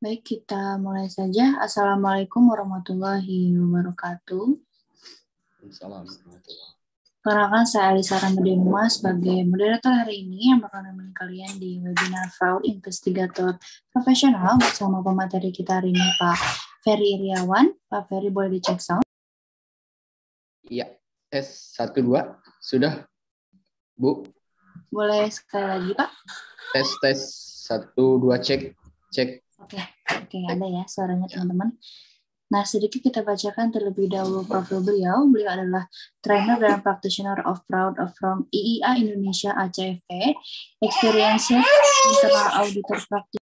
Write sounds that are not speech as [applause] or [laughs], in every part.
Baik, kita mulai saja. Assalamualaikum warahmatullahi wabarakatuh. Assalamualaikum Perkenalkan saya Alisa Ramadhanuma sebagai moderator hari ini yang akan nemenin kalian di webinar Fraud Investigator Profesional bersama pemateri kita hari ini Pak Ferry Iriawan. Pak Ferry boleh dicek sound? Iya, tes 12 Sudah, Bu? Boleh sekali lagi, Pak? Tes, tes 1, 2, cek, cek. Oke, okay. oke okay, ada ya suaranya ya. teman-teman. Nah, sedikit kita bacakan terlebih dahulu profil beliau. Beliau adalah trainer dan practitioner of proud of from IIA Indonesia ACFP, experiential internal auditor practitioner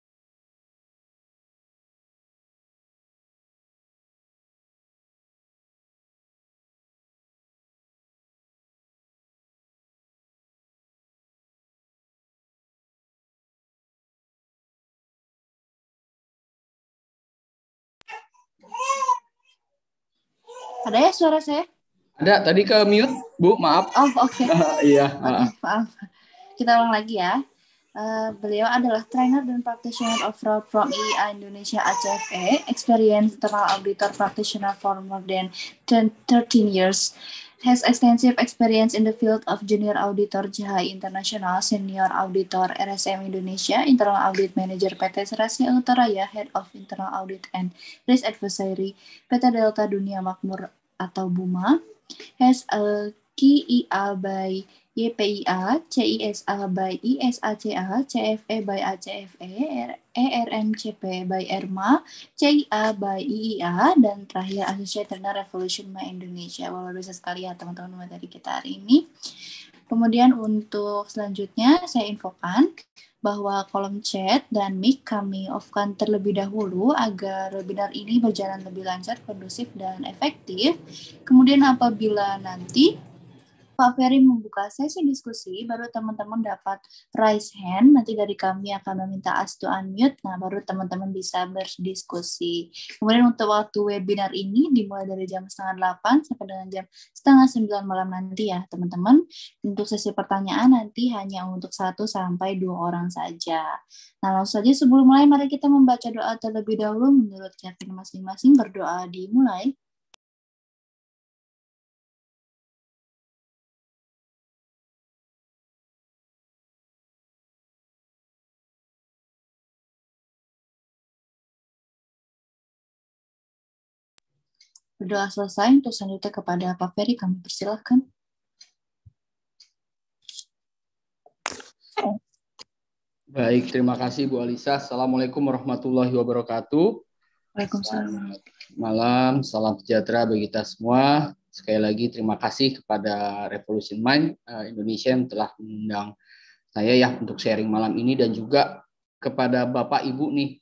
Ada ya suara saya? Ada, tadi ke mute, Bu, maaf. Oh, oke. Okay. [laughs] Iya, okay, maaf. Kita ulang lagi ya. Uh, beliau adalah trainer dan practitioner of fraud from EI Indonesia ACFE, experience internal auditor practitioner for more than 10, 13 years. Has extensive experience in the field of junior auditor JHI International, senior auditor RSM Indonesia, internal audit manager PT Serasi Utaraya, head of internal audit and risk advisory PT Delta Dunia Makmur atau BUMA. Has a KEA by YPIA, CISA by ISACA, CFE by ACFE, ERMCP by ERMA, CIA by IIA, dan terakhir Associated Revolution by Indonesia. Wah, luar sekali ya teman-teman dari kita hari ini. Kemudian untuk selanjutnya saya infokan bahwa kolom chat dan mic kami offkan terlebih dahulu agar webinar ini berjalan lebih lancar, kondusif, dan efektif. Kemudian apabila nanti Pak Ferry membuka sesi diskusi, baru teman-teman dapat raise hand. Nanti dari kami akan meminta us to unmute. Nah, baru teman-teman bisa berdiskusi. Kemudian untuk waktu webinar ini dimulai dari jam setengah delapan sampai dengan jam setengah sembilan malam nanti ya, teman-teman. Untuk sesi pertanyaan nanti hanya untuk satu sampai dua orang saja. Nah, langsung saja sebelum mulai, mari kita membaca doa terlebih dahulu menurut Kevin masing-masing berdoa dimulai. Berdoa selesai untuk selanjutnya kepada Pak Ferry, kami persilahkan. Baik, terima kasih Bu Alisa. Assalamualaikum warahmatullahi wabarakatuh. Waalaikumsalam. malam, salam sejahtera bagi kita semua. Sekali lagi terima kasih kepada Revolution Mind eh, Indonesia yang telah mengundang saya ya untuk sharing malam ini dan juga kepada Bapak Ibu nih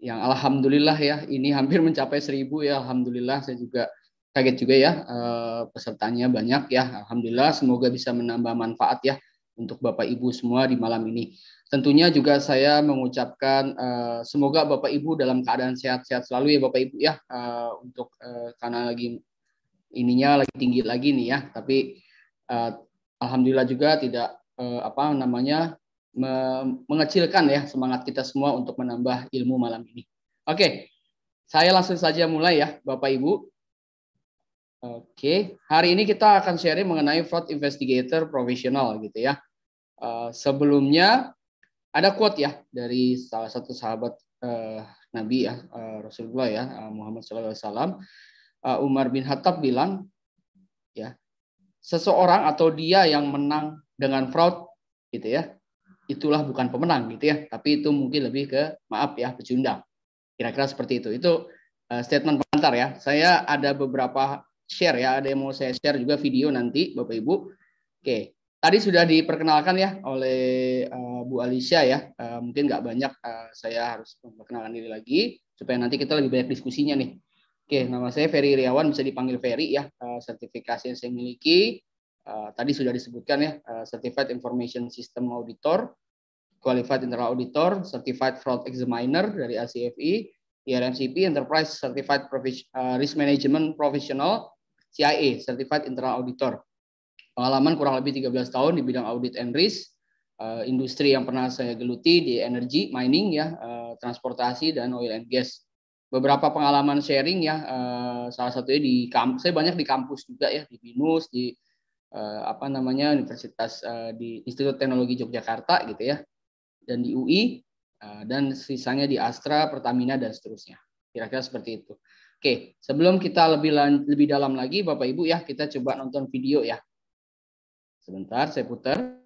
yang alhamdulillah ya ini hampir [laughs] mencapai seribu ya alhamdulillah saya juga kaget juga ya eh, pesertanya banyak ya alhamdulillah semoga bisa menambah manfaat ya untuk Bapak Ibu semua di malam ini. Tentunya juga saya mengucapkan eh, semoga Bapak Ibu dalam keadaan sehat-sehat selalu ya Bapak Ibu ya eh, untuk karena lagi ininya lagi tinggi lagi nih ya tapi alhamdulillah juga tidak apa namanya mengecilkan ya semangat kita semua untuk menambah ilmu malam ini. Oke, saya langsung saja mulai ya, Bapak Ibu. Oke, hari ini kita akan sharing mengenai fraud investigator profesional gitu ya. Eh, sebelumnya ada quote ya dari salah satu sahabat eh, Nabi ya eh, Rasulullah ya uh, Muhammad SAW. Uh, Umar bin Khattab bilang ya seseorang atau dia yang menang dengan fraud gitu ya itulah bukan pemenang gitu ya, tapi itu mungkin lebih ke maaf ya pecundang. Kira-kira seperti itu. Itu uh, statement pengantar ya. Saya ada beberapa share ya, ada yang mau saya share juga video nanti Bapak Ibu. Oke, tadi sudah diperkenalkan ya oleh uh, Bu Alicia ya. Uh, mungkin nggak banyak uh, saya harus memperkenalkan diri lagi supaya nanti kita lebih banyak diskusinya nih. Oke, nama saya Ferry Riawan, bisa dipanggil Ferry ya. Sertifikasi yang saya miliki tadi sudah disebutkan ya, Certified Information System Auditor. Qualified Internal Auditor, Certified Fraud Examiner dari ACFI, IRMCP Enterprise Certified eh, Risk Management Professional, CIA Certified Internal Auditor. Pengalaman kurang lebih 13 tahun di bidang audit and risk, eh, industri yang pernah saya geluti di energi, mining ya, eh, transportasi dan oil and gas. Beberapa pengalaman sharing ya, salah satunya di kampus, saya banyak di kampus juga ya, di BINUS, di apa namanya Universitas di Institut Teknologi Yogyakarta gitu ya dan di UI eh, dan sisanya di Astra, Pertamina dan seterusnya. Kira-kira seperti itu. Oke, sebelum kita lebih lebih dalam lagi Bapak Ibu ya, kita coba nonton video ya. Sebentar, saya putar.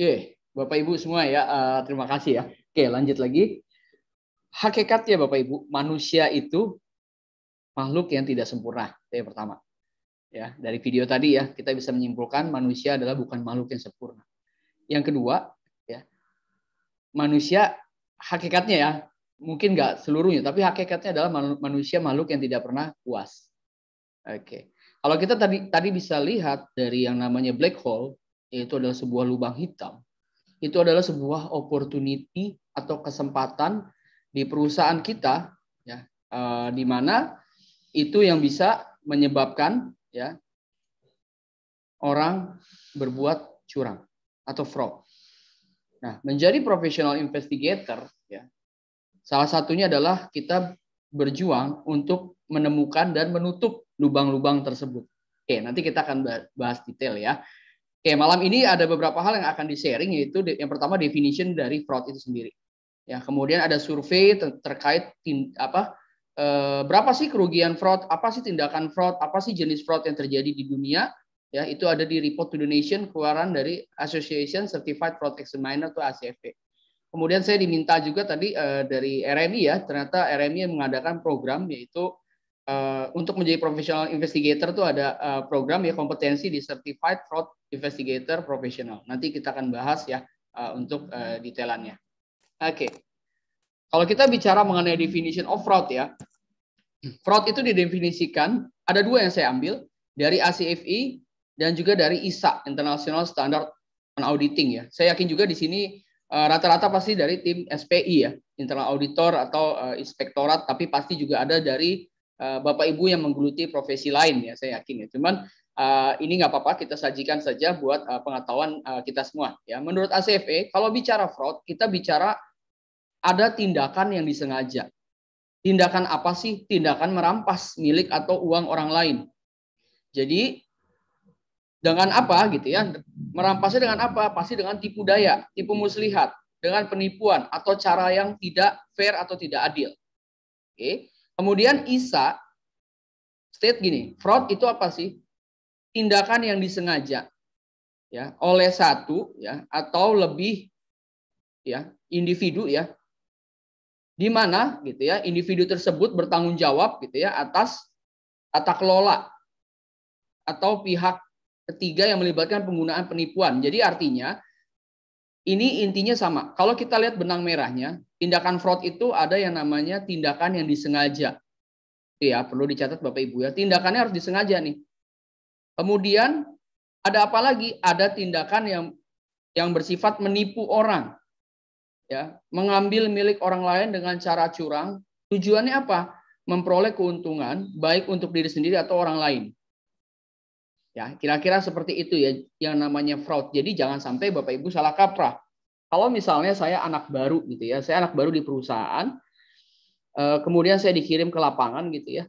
Oke, Bapak Ibu semua ya, uh, terima kasih ya. Oke, lanjut lagi. Hakikatnya Bapak Ibu, manusia itu makhluk yang tidak sempurna. Itu yang pertama. Ya, dari video tadi ya, kita bisa menyimpulkan manusia adalah bukan makhluk yang sempurna. Yang kedua, ya. Manusia hakikatnya ya, mungkin nggak seluruhnya, tapi hakikatnya adalah manusia makhluk yang tidak pernah puas. Oke. Kalau kita tadi tadi bisa lihat dari yang namanya black hole, yaitu adalah sebuah lubang hitam, itu adalah sebuah opportunity atau kesempatan di perusahaan kita, ya, uh, di mana itu yang bisa menyebabkan ya orang berbuat curang atau fraud. Nah, menjadi professional investigator, ya, salah satunya adalah kita berjuang untuk menemukan dan menutup lubang-lubang tersebut. Oke, nanti kita akan bahas detail ya. Oke, malam ini ada beberapa hal yang akan di-sharing, yaitu yang pertama definition dari fraud itu sendiri. Ya, kemudian ada survei ter terkait apa e, berapa sih kerugian fraud, apa sih tindakan fraud, apa sih jenis fraud yang terjadi di dunia. Ya, itu ada di report to donation keluaran dari Association Certified Fraud examiner atau ACFP. Kemudian saya diminta juga tadi e, dari RMI ya, ternyata RMI yang mengadakan program yaitu Eh, untuk menjadi profesional investigator itu ada uh, program ya kompetensi di Certified Fraud Investigator Professional. Nanti kita akan bahas ya uh, untuk uh, detailannya. Oke. Okay. Kalau kita bicara mengenai definition of fraud ya, fraud itu didefinisikan ada dua yang saya ambil dari ACFI dan juga dari ISA International Standard on Auditing ya. Saya yakin juga di sini rata-rata uh, pasti dari tim SPI ya, internal auditor atau uh, inspektorat, tapi pasti juga ada dari Eh, bapak ibu yang menggeluti profesi lain ya saya yakin ya cuman eh, ini nggak apa-apa kita sajikan saja buat eh, pengetahuan kita semua ya menurut ACFE kalau bicara fraud kita bicara ada tindakan yang disengaja tindakan apa sih tindakan merampas milik atau uang orang lain jadi dengan apa gitu ya merampasnya dengan apa pasti dengan tipu daya tipu muslihat dengan penipuan atau cara yang tidak fair atau tidak adil oke okay Kemudian Isa state gini, fraud itu apa sih? Tindakan yang disengaja ya oleh satu ya atau lebih ya individu ya di mana gitu ya individu tersebut bertanggung jawab gitu ya atas tata kelola atau pihak ketiga yang melibatkan penggunaan penipuan. Jadi artinya ini intinya sama. Kalau kita lihat benang merahnya, tindakan fraud itu ada yang namanya tindakan yang disengaja. Ya, perlu dicatat Bapak Ibu ya. Tindakannya harus disengaja nih. Kemudian ada apa lagi? Ada tindakan yang yang bersifat menipu orang. Ya, mengambil milik orang lain dengan cara curang. Tujuannya apa? Memperoleh keuntungan baik untuk diri sendiri atau orang lain. Ya, kira-kira seperti itu ya yang namanya fraud. Jadi jangan sampai Bapak Ibu salah kaprah. Kalau misalnya saya anak baru gitu ya, saya anak baru di perusahaan, eh, kemudian saya dikirim ke lapangan gitu ya.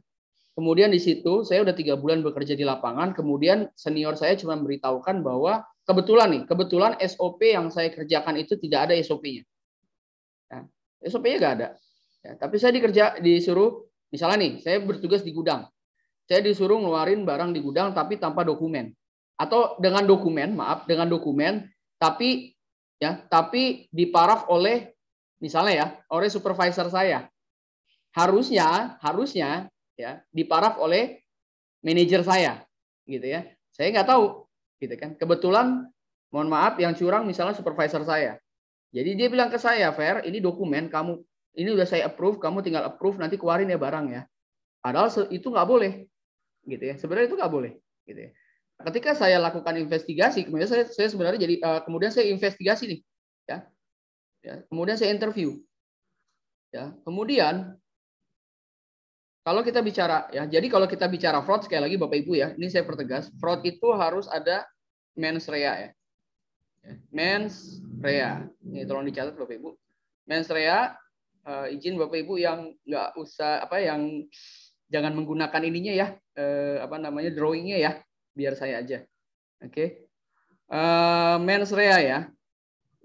Kemudian di situ saya udah tiga bulan bekerja di lapangan, kemudian senior saya cuma memberitahukan bahwa kebetulan nih, kebetulan SOP yang saya kerjakan itu tidak ada SOP-nya. Ya, SOP-nya nggak ada. Ya, tapi saya dikerja disuruh, misalnya nih, saya bertugas di gudang saya disuruh ngeluarin barang di gudang tapi tanpa dokumen atau dengan dokumen maaf dengan dokumen tapi ya tapi diparaf oleh misalnya ya oleh supervisor saya harusnya harusnya ya diparaf oleh manajer saya gitu ya saya nggak tahu gitu kan kebetulan mohon maaf yang curang misalnya supervisor saya jadi dia bilang ke saya fair ini dokumen kamu ini udah saya approve kamu tinggal approve nanti keluarin ya barang ya padahal itu nggak boleh gitu ya sebenarnya itu nggak boleh gitu ya ketika saya lakukan investigasi kemudian saya, saya sebenarnya jadi uh, kemudian saya investigasi nih ya. ya kemudian saya interview ya kemudian kalau kita bicara ya jadi kalau kita bicara fraud sekali lagi bapak ibu ya ini saya pertegas fraud itu harus ada mens rea ya, ya mens rea ini tolong dicatat bapak ibu mens rea uh, izin bapak ibu yang nggak usah apa yang jangan menggunakan ininya ya eh, apa namanya drawingnya ya biar saya aja oke okay. eh, mens rea ya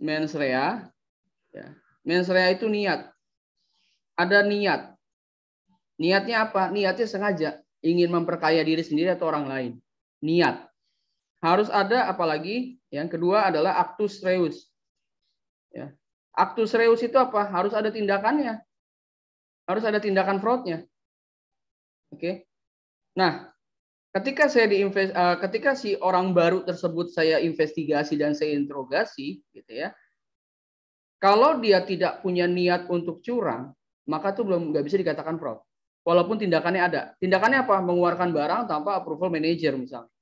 mens rea ya mens rea itu niat ada niat niatnya apa niatnya sengaja ingin memperkaya diri sendiri atau orang lain niat harus ada apalagi yang kedua adalah actus reus ya actus reus itu apa harus ada tindakannya harus ada tindakan fraudnya Oke. Okay? Nah, ketika saya diinvest uh, eh, ketika si orang baru tersebut saya investigasi dan saya interogasi gitu ya. Kalau dia tidak punya niat untuk curang, maka itu belum nggak bisa dikatakan fraud. Walaupun tindakannya ada. Tindakannya apa? Mengeluarkan barang tanpa approval manager misalnya.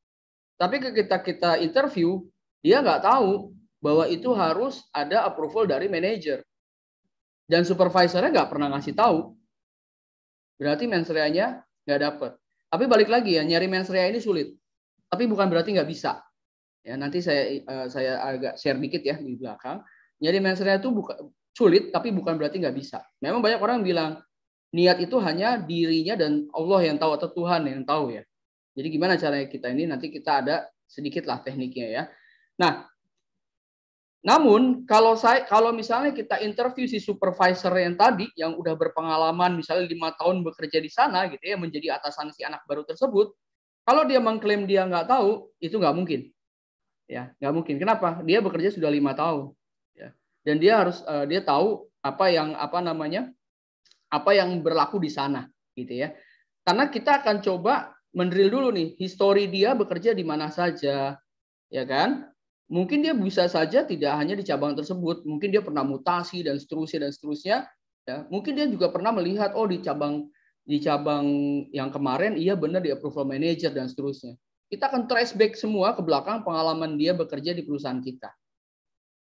Tapi ketika kita interview, dia nggak tahu bahwa itu harus ada approval dari manager Dan supervisornya nggak pernah ngasih tahu. Berarti mensreanya nggak dapet. Tapi balik lagi ya nyari mensrea ini sulit. Tapi bukan berarti nggak bisa. Ya nanti saya eh, saya agak share dikit ya di belakang. Nyari mensrea itu bukan sulit tapi bukan berarti nggak bisa. Memang banyak orang bilang niat itu hanya dirinya dan Allah yang tahu atau Tuhan yang tahu ya. Jadi gimana caranya kita ini nanti kita ada sedikit lah tekniknya ya. Nah, namun kalau saya kalau misalnya kita interview si supervisor yang tadi yang udah berpengalaman misalnya lima tahun bekerja di sana gitu ya menjadi atasan si anak baru tersebut, kalau dia mengklaim dia nggak tahu itu nggak mungkin, ya nggak mungkin. Kenapa? Dia bekerja sudah lima tahun, ya. dan dia harus uh, dia tahu apa yang apa namanya apa yang berlaku di sana gitu ya. Karena kita akan coba mendrill dulu nih histori dia bekerja di mana saja, ya kan? mungkin dia bisa saja tidak hanya di cabang tersebut, mungkin dia pernah mutasi dan seterusnya dan seterusnya. Ya, mungkin dia juga pernah melihat oh di cabang di cabang yang kemarin iya benar di approval manager dan seterusnya. Kita akan trace back semua ke belakang pengalaman dia bekerja di perusahaan kita.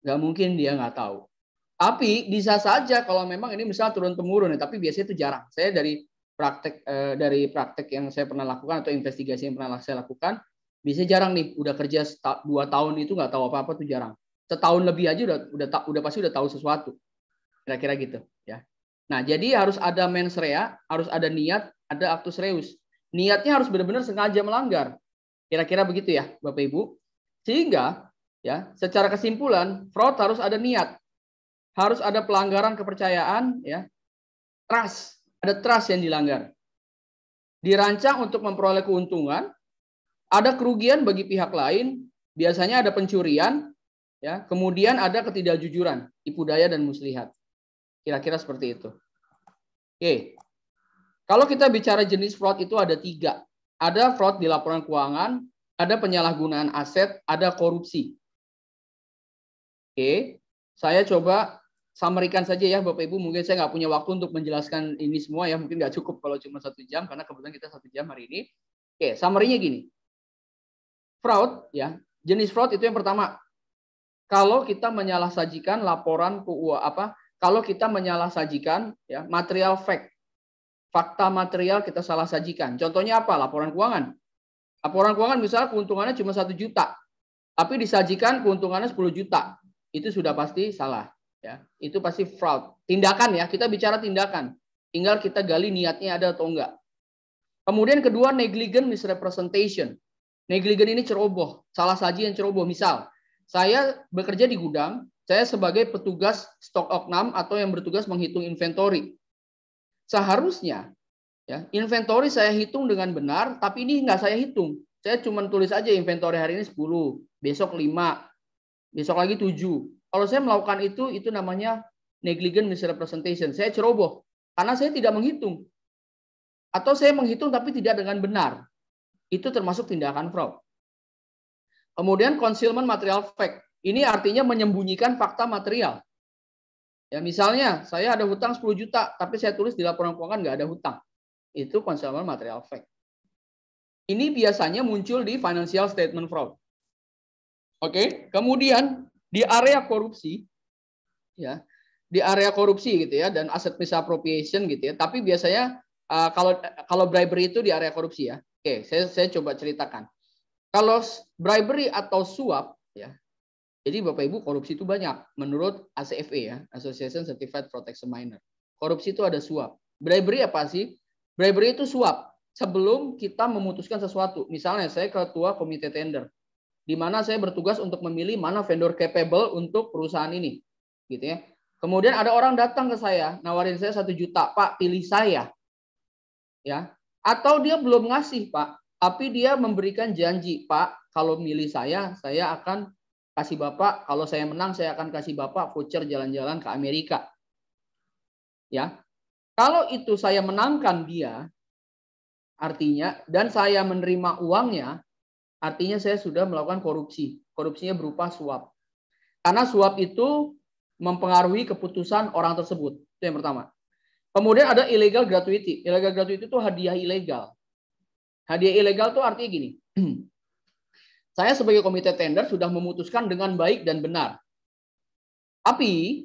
Gak mungkin dia nggak tahu. Tapi bisa saja kalau memang ini misalnya turun temurun, ya, tapi biasanya itu jarang. Saya dari praktek eh, dari praktek yang saya pernah lakukan atau investigasi yang pernah saya lakukan, bisa jarang nih, udah kerja dua tahun itu nggak tahu apa-apa tuh jarang. Setahun lebih aja udah udah udah pasti udah tahu sesuatu. Kira-kira gitu, ya. Nah, jadi harus ada mens rea, harus ada niat, ada actus reus. Niatnya harus benar-benar sengaja melanggar. Kira-kira begitu ya, Bapak Ibu. Sehingga ya, secara kesimpulan fraud harus ada niat. Harus ada pelanggaran kepercayaan ya. Trust, ada trust yang dilanggar. Dirancang untuk memperoleh keuntungan ada kerugian bagi pihak lain, biasanya ada pencurian, ya. Kemudian ada ketidakjujuran, tipu daya dan muslihat. Kira-kira seperti itu. Oke. Kalau kita bicara jenis fraud itu ada tiga. Ada fraud di laporan keuangan, ada penyalahgunaan aset, ada korupsi. Oke, saya coba samarikan saja ya Bapak Ibu. Mungkin saya nggak punya waktu untuk menjelaskan ini semua ya. Mungkin nggak cukup kalau cuma satu jam karena kebetulan kita satu jam hari ini. Oke, summary gini fraud ya jenis fraud itu yang pertama kalau kita menyalahsajikan laporan kua apa kalau kita menyalahsajikan ya material fact fakta material kita salah sajikan contohnya apa laporan keuangan laporan keuangan misalnya keuntungannya cuma satu juta tapi disajikan keuntungannya 10 juta itu sudah pasti salah ya itu pasti fraud tindakan ya kita bicara tindakan tinggal kita gali niatnya ada atau enggak kemudian kedua negligent misrepresentation Negligen ini ceroboh, salah saji yang ceroboh. Misal, saya bekerja di gudang, saya sebagai petugas stok oknam atau yang bertugas menghitung inventory. Seharusnya ya, inventory saya hitung dengan benar, tapi ini nggak saya hitung. Saya cuma tulis aja inventory hari ini 10, besok 5, besok lagi 7. Kalau saya melakukan itu, itu namanya negligent misrepresentation. Saya ceroboh karena saya tidak menghitung. Atau saya menghitung tapi tidak dengan benar itu termasuk tindakan fraud. Kemudian concealment material fact. Ini artinya menyembunyikan fakta material. Ya misalnya saya ada hutang 10 juta, tapi saya tulis di laporan keuangan nggak ada hutang. Itu concealment material fact. Ini biasanya muncul di financial statement fraud. Oke, kemudian di area korupsi, ya di area korupsi gitu ya dan aset misappropriation gitu ya. Tapi biasanya eh, kalau eh, kalau bribery itu di area korupsi ya. Oke, saya saya coba ceritakan. Kalau bribery atau suap ya. Jadi Bapak Ibu korupsi itu banyak menurut ACFE ya, Association Certified Protection Minor. Korupsi itu ada suap. Bribery apa sih? Bribery itu suap sebelum kita memutuskan sesuatu. Misalnya saya ketua komite tender di mana saya bertugas untuk memilih mana vendor capable untuk perusahaan ini. Gitu ya. Kemudian ada orang datang ke saya, nawarin saya satu juta, Pak pilih saya. Ya, atau dia belum ngasih, Pak, tapi dia memberikan janji, Pak, kalau milih saya, saya akan kasih Bapak, kalau saya menang saya akan kasih Bapak voucher jalan-jalan ke Amerika. Ya. Kalau itu saya menangkan dia, artinya dan saya menerima uangnya, artinya saya sudah melakukan korupsi. Korupsinya berupa suap. Karena suap itu mempengaruhi keputusan orang tersebut. Itu yang pertama. Kemudian ada illegal gratuity. Illegal gratuity itu hadiah ilegal. Hadiah ilegal itu artinya gini. [clears throat] Saya sebagai komite tender sudah memutuskan dengan baik dan benar. Tapi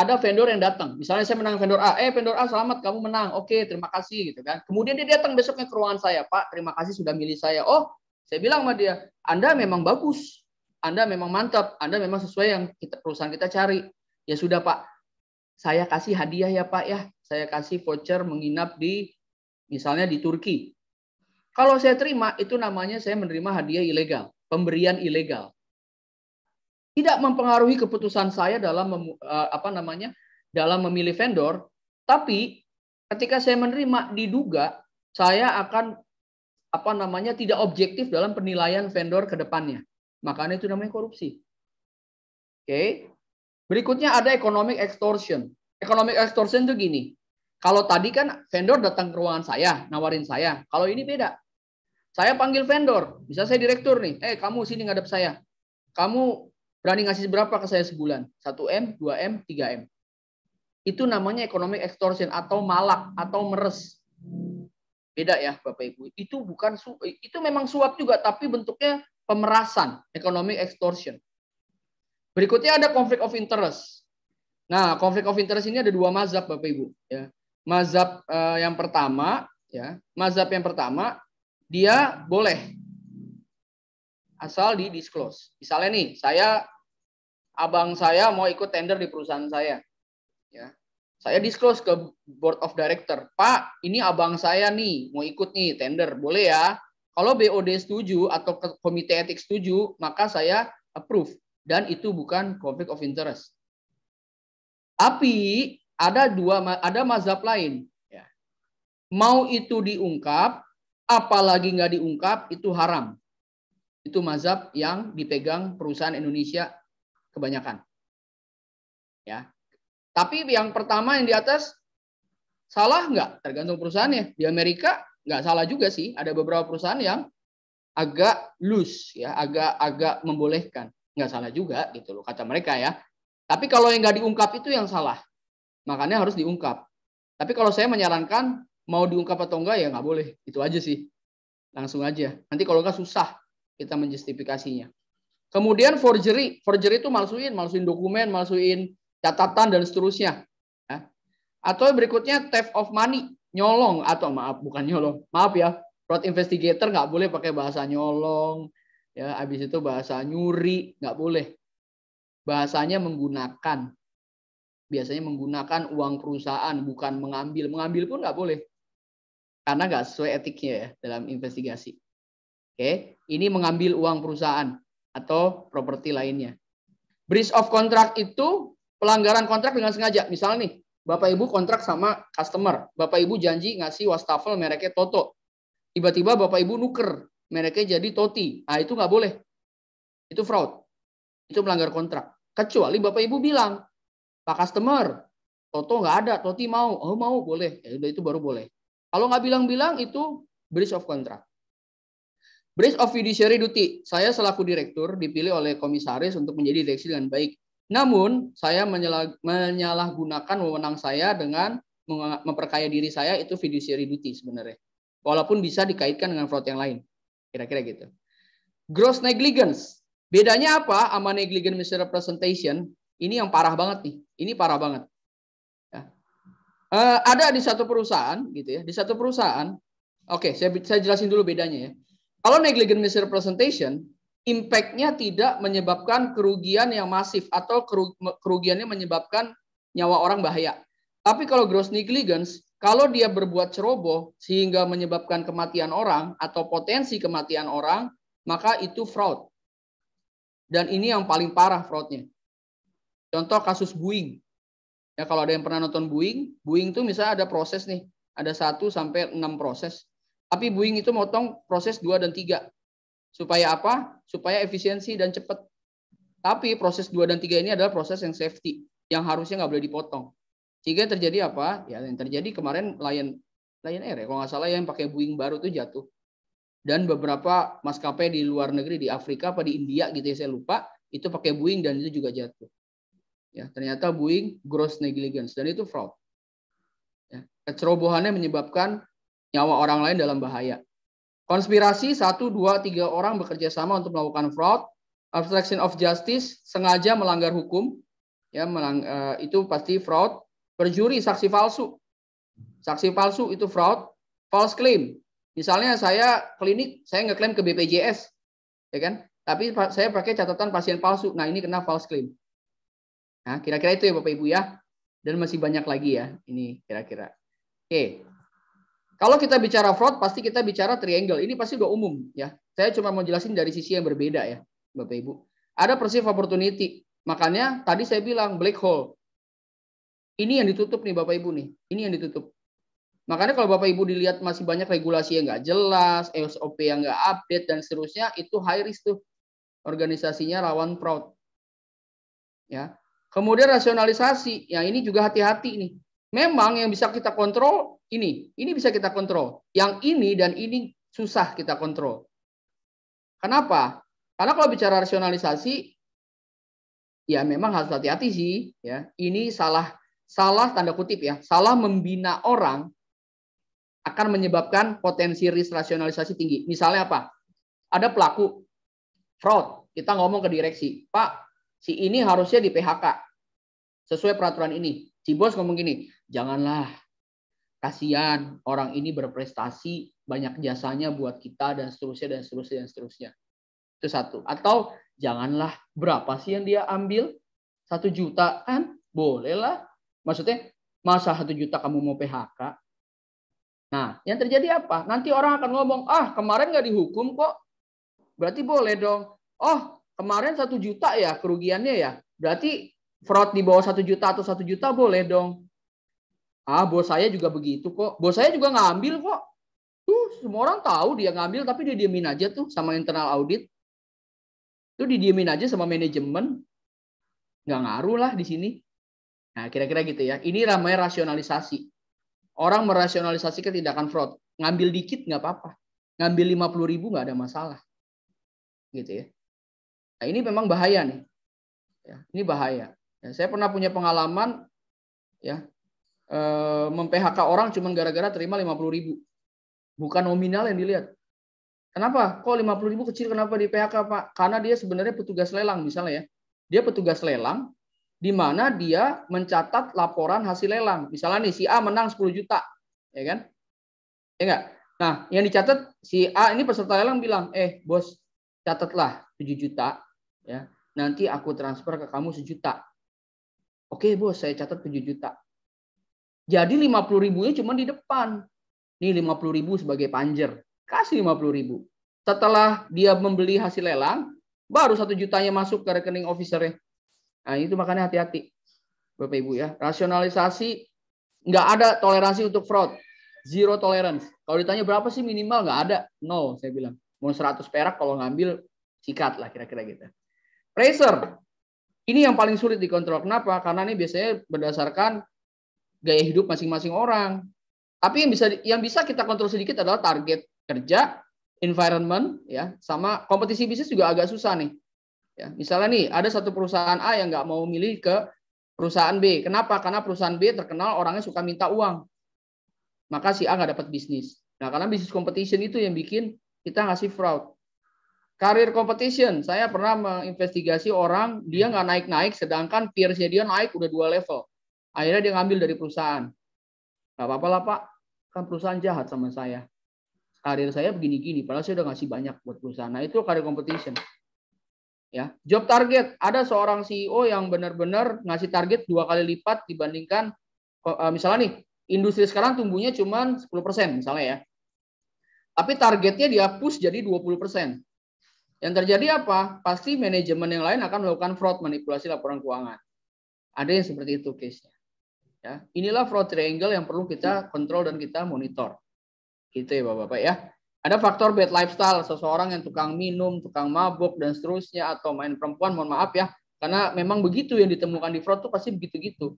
ada vendor yang datang. Misalnya saya menang vendor A, eh vendor A selamat kamu menang. Oke, terima kasih gitu kan. Kemudian dia datang besoknya ke ruangan saya, "Pak, terima kasih sudah milih saya." Oh, saya bilang sama dia, "Anda memang bagus. Anda memang mantap. Anda memang sesuai yang kita, perusahaan kita cari." Ya sudah, Pak saya kasih hadiah ya Pak ya, saya kasih voucher menginap di misalnya di Turki. Kalau saya terima, itu namanya saya menerima hadiah ilegal, pemberian ilegal. Tidak mempengaruhi keputusan saya dalam eh, apa namanya dalam memilih vendor, tapi ketika saya menerima diduga saya akan apa namanya tidak objektif dalam penilaian vendor ke depannya. Makanya itu namanya korupsi. Oke. Okay? Berikutnya ada economic extortion. Economic extortion itu gini. Kalau tadi kan vendor datang ke ruangan saya, nawarin saya. Kalau ini beda. Saya panggil vendor. Bisa saya direktur nih. Eh, kamu sini ngadep saya. Kamu berani ngasih berapa ke saya sebulan? 1M, 2M, 3M. Itu namanya economic extortion atau malak atau meres. Beda ya, Bapak Ibu. Itu bukan itu memang suap juga tapi bentuknya pemerasan, economic extortion. Berikutnya ada konflik of interest. Nah, konflik of interest ini ada dua mazhab Bapak Ibu, ya. Mazhab eh, yang pertama, ya. Mazhab yang pertama dia boleh asal di disclose. Misalnya nih, saya abang saya mau ikut tender di perusahaan saya. Ya. Saya disclose ke board of director, "Pak, ini abang saya nih mau ikut nih tender, boleh ya?" Kalau BOD setuju atau komite etik setuju, maka saya approve dan itu bukan conflict of interest. Tapi ada dua ada mazhab lain. Ya. Mau itu diungkap, apalagi nggak diungkap itu haram. Itu mazhab yang dipegang perusahaan Indonesia kebanyakan. Ya. Tapi yang pertama yang di atas salah nggak? Tergantung perusahaannya. Di Amerika nggak salah juga sih. Ada beberapa perusahaan yang agak loose ya, agak agak membolehkan nggak salah juga gitu loh kata mereka ya. Tapi kalau yang nggak diungkap itu yang salah. Makanya harus diungkap. Tapi kalau saya menyarankan mau diungkap atau enggak ya nggak boleh. Itu aja sih. Langsung aja. Nanti kalau nggak susah kita menjustifikasinya. Kemudian forgery. Forgery itu malsuin. Malsuin dokumen, malsuin catatan, dan seterusnya. Ya. Atau berikutnya theft of money. Nyolong atau maaf bukan nyolong. Maaf ya. Fraud investigator nggak boleh pakai bahasa nyolong, ya habis itu bahasa nyuri nggak boleh bahasanya menggunakan biasanya menggunakan uang perusahaan bukan mengambil mengambil pun nggak boleh karena nggak sesuai etiknya ya dalam investigasi oke ini mengambil uang perusahaan atau properti lainnya breach of contract itu pelanggaran kontrak dengan sengaja misalnya nih Bapak Ibu kontrak sama customer. Bapak Ibu janji ngasih wastafel mereknya Toto. Tiba-tiba Bapak Ibu nuker mereknya jadi Toti. Ah itu nggak boleh. Itu fraud. Itu melanggar kontrak. Kecuali Bapak Ibu bilang, Pak customer, Toto nggak ada, Toti mau. Oh mau, boleh. Ya udah itu baru boleh. Kalau nggak bilang-bilang itu breach of contract. Breach of fiduciary duty. Saya selaku direktur dipilih oleh komisaris untuk menjadi direksi dengan baik. Namun, saya menyalahgunakan wewenang saya dengan memperkaya diri saya itu fiduciary duty sebenarnya. Walaupun bisa dikaitkan dengan fraud yang lain. Kira-kira gitu. Gross negligence. Bedanya apa sama negligent misrepresentation? Ini yang parah banget nih. Ini parah banget. Ya. Uh, ada di satu perusahaan gitu ya. Di satu perusahaan. Oke, okay, saya saya jelasin dulu bedanya ya. Kalau negligent misrepresentation, impact-nya tidak menyebabkan kerugian yang masif atau kerugiannya menyebabkan nyawa orang bahaya. Tapi kalau gross negligence, kalau dia berbuat ceroboh sehingga menyebabkan kematian orang atau potensi kematian orang, maka itu fraud. Dan ini yang paling parah fraudnya. Contoh kasus Boeing. Ya kalau ada yang pernah nonton Boeing, Boeing itu misalnya ada proses nih, ada satu sampai enam proses. Tapi Boeing itu motong proses dua dan tiga. Supaya apa? Supaya efisiensi dan cepat. Tapi proses dua dan tiga ini adalah proses yang safety, yang harusnya nggak boleh dipotong. Sehingga terjadi apa? Ya, yang terjadi kemarin Lion Lion Air ya, kalau nggak salah ya, yang pakai Boeing baru tuh jatuh. Dan beberapa maskapai di luar negeri di Afrika apa di India gitu ya saya lupa, itu pakai Boeing dan itu juga jatuh. Ya, ternyata Boeing gross negligence dan itu fraud. Ya, kecerobohannya menyebabkan nyawa orang lain dalam bahaya. Konspirasi satu, dua, tiga orang bekerja sama untuk melakukan fraud, obstruction of justice sengaja melanggar hukum, ya melang, uh, itu pasti fraud. Berjuri saksi palsu. Saksi palsu itu fraud, false claim. Misalnya saya klinik, saya nggak klaim ke BPJS, ya kan? Tapi saya pakai catatan pasien palsu. Nah ini kena false claim. Nah kira-kira itu ya Bapak Ibu ya. Dan masih banyak lagi ya ini kira-kira. Oke. Kalau kita bicara fraud, pasti kita bicara triangle. Ini pasti udah umum ya. Saya cuma mau jelasin dari sisi yang berbeda ya, Bapak Ibu. Ada perceived opportunity. Makanya tadi saya bilang black hole. Ini yang ditutup nih Bapak Ibu nih. Ini yang ditutup. Makanya kalau Bapak Ibu dilihat masih banyak regulasi yang nggak jelas, SOP yang nggak update dan seterusnya, itu high risk tuh. Organisasinya rawan fraud. Ya. Kemudian rasionalisasi. Ya ini juga hati-hati nih. Memang yang bisa kita kontrol ini, ini bisa kita kontrol. Yang ini dan ini susah kita kontrol. Kenapa? Karena kalau bicara rasionalisasi, ya memang harus hati-hati sih. Ya, ini salah salah tanda kutip ya, salah membina orang akan menyebabkan potensi risk rasionalisasi tinggi. Misalnya apa? Ada pelaku fraud, kita ngomong ke direksi, Pak, si ini harusnya di PHK sesuai peraturan ini. Si bos ngomong gini, janganlah, kasihan orang ini berprestasi, banyak jasanya buat kita dan seterusnya dan seterusnya dan seterusnya. Itu satu. Atau janganlah berapa sih yang dia ambil? Satu juta kan? Bolehlah Maksudnya masa satu juta kamu mau PHK? Nah, yang terjadi apa? Nanti orang akan ngomong, ah kemarin nggak dihukum kok, berarti boleh dong. Oh, kemarin satu juta ya kerugiannya ya, berarti fraud di bawah satu juta atau satu juta boleh dong. Ah, bos saya juga begitu kok. Bos saya juga ngambil kok. Tuh, semua orang tahu dia ngambil, tapi dia diemin aja tuh sama internal audit. Tuh didiemin aja sama manajemen. Nggak ngaruh lah di sini. Nah, kira-kira gitu ya. Ini ramai rasionalisasi. Orang merasionalisasi ketidakan fraud. Ngambil dikit nggak apa-apa. Ngambil 50 ribu nggak ada masalah. Gitu ya. Nah, ini memang bahaya nih. Ya, ini bahaya. Ya, saya pernah punya pengalaman ya e, eh, memphk orang cuma gara-gara terima 50 ribu. Bukan nominal yang dilihat. Kenapa? Kok 50 ribu kecil kenapa di PHK Pak? Karena dia sebenarnya petugas lelang misalnya ya. Dia petugas lelang, di mana dia mencatat laporan hasil lelang. Misalnya nih si A menang 10 juta, ya kan? Ya enggak? Nah, yang dicatat si A ini peserta lelang bilang, "Eh, Bos, catatlah 7 juta ya. Nanti aku transfer ke kamu sejuta." Oke, Bos, saya catat 7 juta. Jadi 50 ribunya cuma di depan. Nih 50 ribu sebagai panjer. Kasih 50 ribu. Setelah dia membeli hasil lelang, baru satu jutanya masuk ke rekening officernya. Nah, itu makanya hati-hati. Bapak Ibu ya. Rasionalisasi nggak ada toleransi untuk fraud. Zero tolerance. Kalau ditanya berapa sih minimal nggak ada. Nol saya bilang. Mau 100 perak kalau ngambil sikat lah kira-kira gitu. Pressure. Ini yang paling sulit dikontrol. Kenapa? Karena ini biasanya berdasarkan gaya hidup masing-masing orang. Tapi yang bisa yang bisa kita kontrol sedikit adalah target kerja, environment ya, sama kompetisi bisnis juga agak susah nih. Ya, misalnya nih ada satu perusahaan A yang nggak mau milih ke perusahaan B. Kenapa? Karena perusahaan B terkenal orangnya suka minta uang. Maka si A nggak dapat bisnis. Nah, karena bisnis competition itu yang bikin kita ngasih fraud. Career competition, saya pernah menginvestigasi orang, dia nggak naik-naik, sedangkan peersnya dia naik udah dua level. Akhirnya dia ngambil dari perusahaan. Nggak apa-apa lah Pak, kan perusahaan jahat sama saya. Karir saya begini-gini, padahal saya udah ngasih banyak buat perusahaan. Nah, itu career competition. Ya, job target ada seorang CEO yang benar-benar ngasih target dua kali lipat dibandingkan eh, misalnya nih industri sekarang tumbuhnya cuma 10% misalnya ya. Tapi targetnya dia push jadi 20%. Yang terjadi apa? Pasti manajemen yang lain akan melakukan fraud manipulasi laporan keuangan. Ada yang seperti itu case-nya. Ya, inilah fraud triangle yang perlu kita ya. kontrol dan kita monitor. Gitu ya Bapak-bapak ya. Ada faktor bad lifestyle, seseorang yang tukang minum, tukang mabuk, dan seterusnya, atau main perempuan, mohon maaf ya, karena memang begitu yang ditemukan di fraud itu pasti begitu-gitu.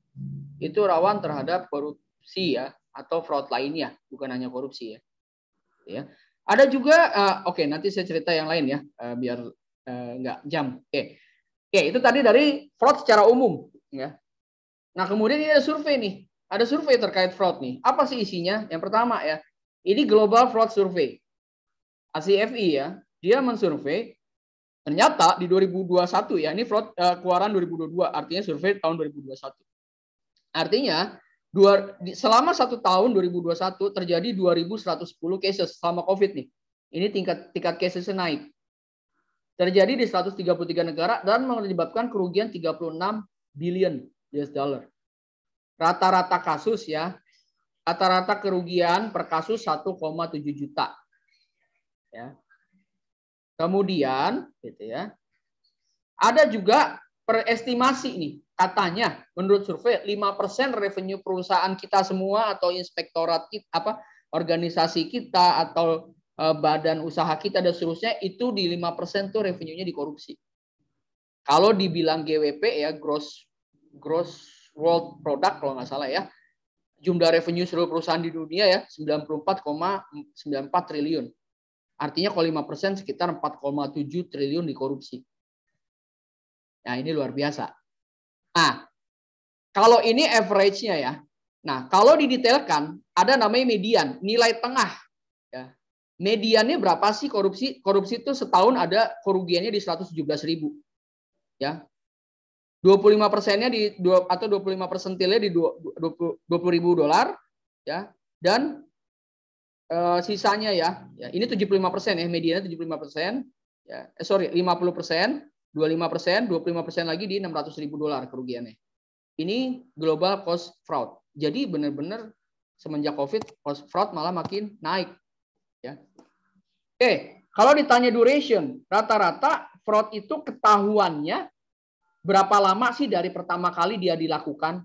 Itu rawan terhadap korupsi ya, atau fraud lainnya, bukan hanya korupsi ya. ya. Ada juga, uh, oke okay, nanti saya cerita yang lain ya, uh, biar uh, jam. Oke, okay. okay, itu tadi dari fraud secara umum ya. Nah kemudian ini ada survei nih, ada survei terkait fraud nih. Apa sih isinya? Yang pertama ya, ini Global Fraud Survey. ACFI ya, dia mensurvei ternyata di 2021 ya, ini fraud, uh, keluaran 2022, artinya survei tahun 2021. Artinya dua, selama satu tahun 2021 terjadi 2.110 cases selama COVID nih. Ini tingkat tingkat cases naik. Terjadi di 133 negara dan menyebabkan kerugian 36 billion US dollar. Rata-rata kasus ya, rata-rata kerugian per kasus 1,7 juta ya. Kemudian gitu ya. Ada juga perestimasi nih katanya menurut survei 5% revenue perusahaan kita semua atau inspektorat kita apa organisasi kita atau eh, badan usaha kita dan seterusnya itu di 5% tuh revenue-nya dikorupsi. Kalau dibilang GWP ya gross gross world product kalau nggak salah ya. Jumlah revenue seluruh perusahaan di dunia ya 94,94 triliun. Artinya kalau 5% sekitar 4,7 triliun dikorupsi. Nah, ini luar biasa. Nah, kalau ini average-nya ya. Nah, kalau didetailkan, ada namanya median, nilai tengah. Ya. Mediannya berapa sih korupsi? Korupsi itu setahun ada kerugiannya di 117 ribu. Ya. 25 persennya di atau 25 persentilnya di 20 ribu dolar ya dan uh, sisanya ya, ya ini 75% ya, medianya 75%, ya, eh, sorry 50%, 25%, 25% lagi di 600 ribu dolar kerugiannya. Ini global cost fraud. Jadi benar-benar semenjak COVID, cost fraud malah makin naik. Ya. Oke, kalau ditanya duration, rata-rata fraud itu ketahuannya berapa lama sih dari pertama kali dia dilakukan?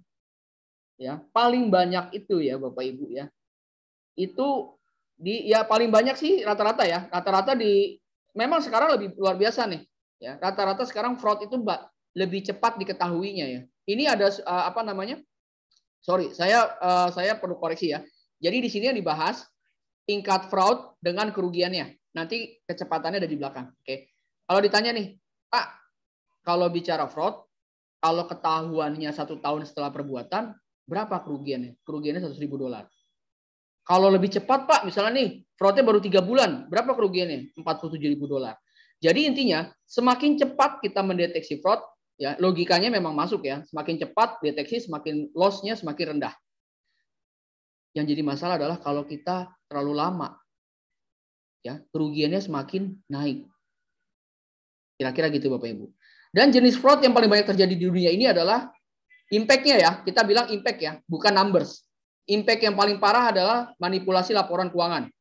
Ya, paling banyak itu ya Bapak Ibu ya. Itu di ya paling banyak sih rata-rata ya rata-rata di memang sekarang lebih luar biasa nih ya rata-rata sekarang fraud itu mbak lebih cepat diketahuinya ya ini ada uh, apa namanya sorry saya uh, saya perlu koreksi ya jadi di sini yang dibahas tingkat fraud dengan kerugiannya nanti kecepatannya ada di belakang oke kalau ditanya nih pak kalau bicara fraud kalau ketahuannya satu tahun setelah perbuatan berapa kerugiannya kerugiannya 100 ribu dolar kalau lebih cepat Pak, misalnya nih, fraudnya baru tiga bulan, berapa kerugiannya? 47 ribu dolar. Jadi intinya, semakin cepat kita mendeteksi fraud, ya logikanya memang masuk ya. Semakin cepat deteksi, semakin loss-nya semakin rendah. Yang jadi masalah adalah kalau kita terlalu lama, ya kerugiannya semakin naik. Kira-kira gitu Bapak Ibu. Dan jenis fraud yang paling banyak terjadi di dunia ini adalah impact-nya ya. Kita bilang impact ya, bukan numbers. Impact yang paling parah adalah manipulasi laporan keuangan.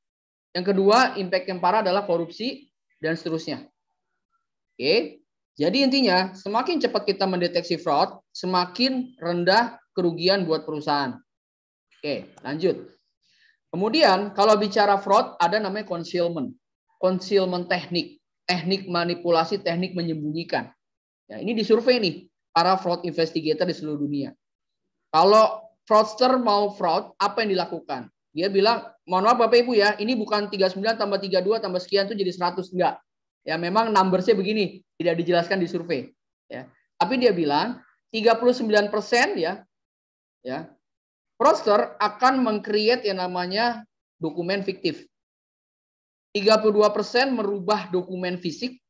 Yang kedua, impact yang parah adalah korupsi dan seterusnya. Oke. Jadi intinya, semakin cepat kita mendeteksi fraud, semakin rendah kerugian buat perusahaan. Oke, lanjut. Kemudian kalau bicara fraud ada namanya concealment. Concealment teknik, teknik manipulasi, teknik menyembunyikan. Ya, ini disurvei nih para fraud investigator di seluruh dunia. Kalau fraudster mau fraud, apa yang dilakukan? Dia bilang, mohon maaf Bapak Ibu ya, ini bukan 39 tambah 32 tambah sekian itu jadi 100. Enggak. Ya memang numbersnya begini, tidak dijelaskan di survei. Ya. Tapi dia bilang, 39 persen ya, ya fraudster akan mengcreate yang namanya dokumen fiktif. 32 persen merubah dokumen fisik,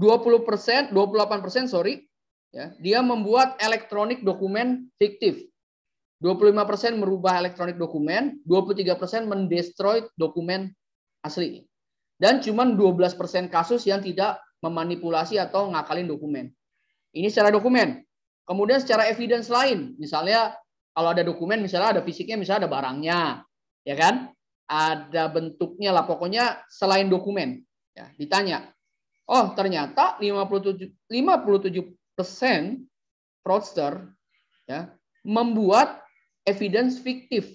20 persen, 28 persen sorry, ya, dia membuat elektronik dokumen fiktif. 25% merubah elektronik dokumen, 23% mendestroy dokumen asli. Dan cuma 12% kasus yang tidak memanipulasi atau ngakalin dokumen. Ini secara dokumen. Kemudian secara evidence lain, misalnya kalau ada dokumen, misalnya ada fisiknya, misalnya ada barangnya, ya kan? Ada bentuknya lah, pokoknya selain dokumen. Ya, ditanya, oh ternyata 57, 57% fraudster ya, membuat evidence fiktif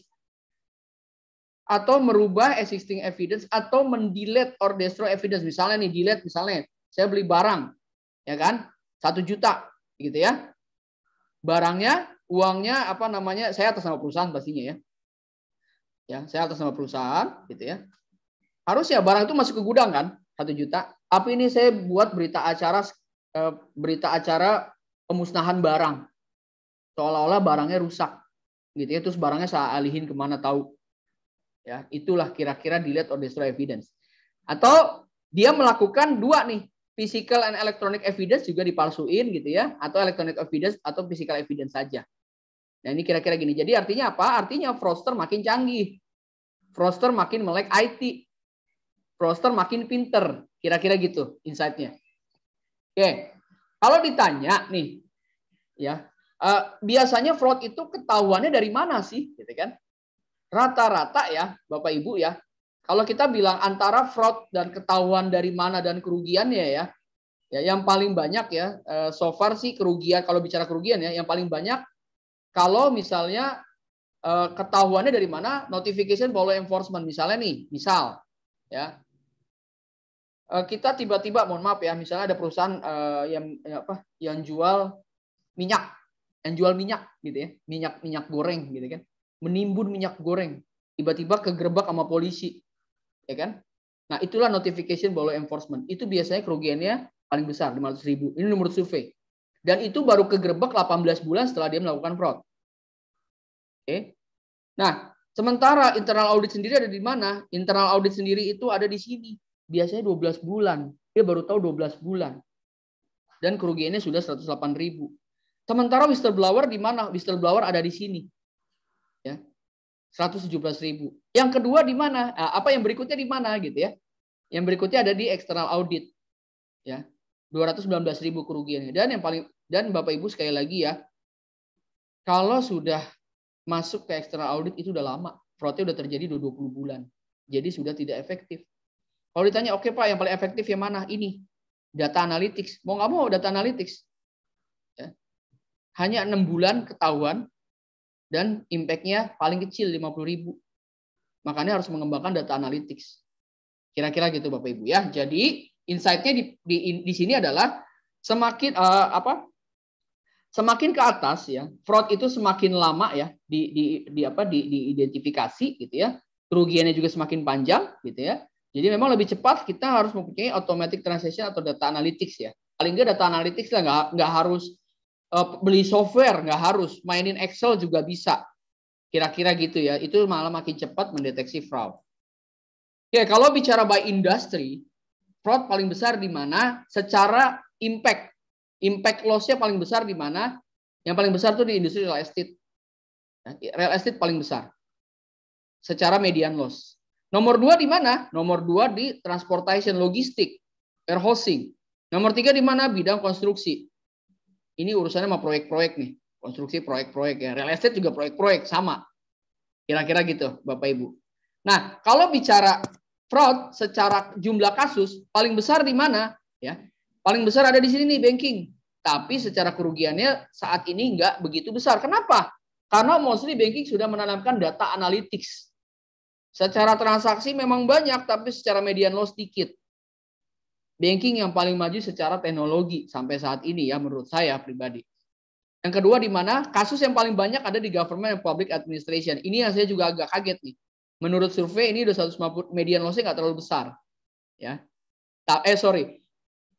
atau merubah existing evidence atau mendelete or destroy evidence misalnya nih delete misalnya saya beli barang ya kan satu juta gitu ya barangnya uangnya apa namanya saya atas nama perusahaan pastinya ya ya saya atas nama perusahaan gitu ya harus ya barang itu masuk ke gudang kan satu juta tapi ini saya buat berita acara eh, berita acara pemusnahan barang seolah-olah barangnya rusak gitu ya terus barangnya saya alihin kemana tahu ya itulah kira-kira dilihat or destroy evidence atau dia melakukan dua nih physical and electronic evidence juga dipalsuin gitu ya atau electronic evidence atau physical evidence saja nah ini kira-kira gini jadi artinya apa artinya froster makin canggih froster makin melek IT froster makin pinter kira-kira gitu insightnya oke kalau ditanya nih ya Eh, biasanya fraud itu ketahuannya dari mana sih, gitu kan? Rata-rata ya, Bapak Ibu ya. Kalau kita bilang antara fraud dan ketahuan dari mana dan kerugiannya ya, ya yang paling banyak ya, eh, so far sih kerugian. Kalau bicara kerugian ya, yang paling banyak kalau misalnya uh, ketahuannya dari mana, notification follow enforcement misalnya nih, misal ya kita tiba-tiba mohon maaf ya misalnya ada perusahaan yang apa yang jual minyak yang jual minyak gitu ya, minyak minyak goreng gitu kan, menimbun minyak goreng, tiba-tiba kegerebek sama polisi, ya kan? Nah itulah notification bahwa enforcement. Itu biasanya kerugiannya paling besar 500 ribu. Ini menurut survei. Dan itu baru kegerebek 18 bulan setelah dia melakukan fraud. Oke. Nah, sementara internal audit sendiri ada di mana? Internal audit sendiri itu ada di sini. Biasanya 12 bulan. Dia baru tahu 12 bulan. Dan kerugiannya sudah 108 ribu. Sementara whistleblower di mana? Whistleblower ada di sini. Ya. 117.000. Yang kedua di mana? Nah, apa yang berikutnya di mana gitu ya? Yang berikutnya ada di external audit. Ya. 219.000 kerugiannya. Dan yang paling dan Bapak Ibu sekali lagi ya, kalau sudah masuk ke external audit itu udah lama. Fraudnya udah terjadi dua 20 bulan. Jadi sudah tidak efektif. Kalau ditanya, oke okay, Pak, yang paling efektif yang mana? Ini, data analytics. Mau nggak mau data analytics hanya enam bulan ketahuan dan impact-nya paling kecil lima puluh ribu. Makanya harus mengembangkan data analytics. Kira-kira gitu Bapak Ibu ya. Jadi insight-nya di, di, di sini adalah semakin uh, apa? Semakin ke atas ya, fraud itu semakin lama ya di, di, di apa di, diidentifikasi gitu ya. Kerugiannya juga semakin panjang gitu ya. Jadi memang lebih cepat kita harus mempunyai automatic transaction atau data analytics ya. Paling nggak data analytics lah nggak nggak harus Eh, beli software nggak harus, mainin Excel juga bisa. Kira-kira gitu ya. Itu malah makin cepat mendeteksi fraud. Ya, kalau bicara by industry, fraud paling besar di mana? Secara impact. Impact lossnya paling besar di mana? Yang paling besar tuh di industri real estate. Ya, real estate paling besar. Secara median loss. Nomor dua di mana? Nomor dua di transportation, logistik, air hosting. Nomor tiga di mana? Bidang konstruksi ini urusannya sama proyek-proyek nih, konstruksi proyek-proyek ya. Real estate juga proyek-proyek sama. Kira-kira gitu, Bapak Ibu. Nah, kalau bicara fraud secara jumlah kasus paling besar di mana? Ya. Paling besar ada di sini nih banking. Tapi secara kerugiannya saat ini enggak begitu besar. Kenapa? Karena mostly banking sudah menanamkan data analytics. Secara transaksi memang banyak, tapi secara median loss dikit banking yang paling maju secara teknologi sampai saat ini ya menurut saya pribadi. Yang kedua di mana kasus yang paling banyak ada di government and public administration. Ini yang saya juga agak kaget nih. Menurut survei ini udah 150 median lossnya nggak terlalu besar. Ya. Eh sorry.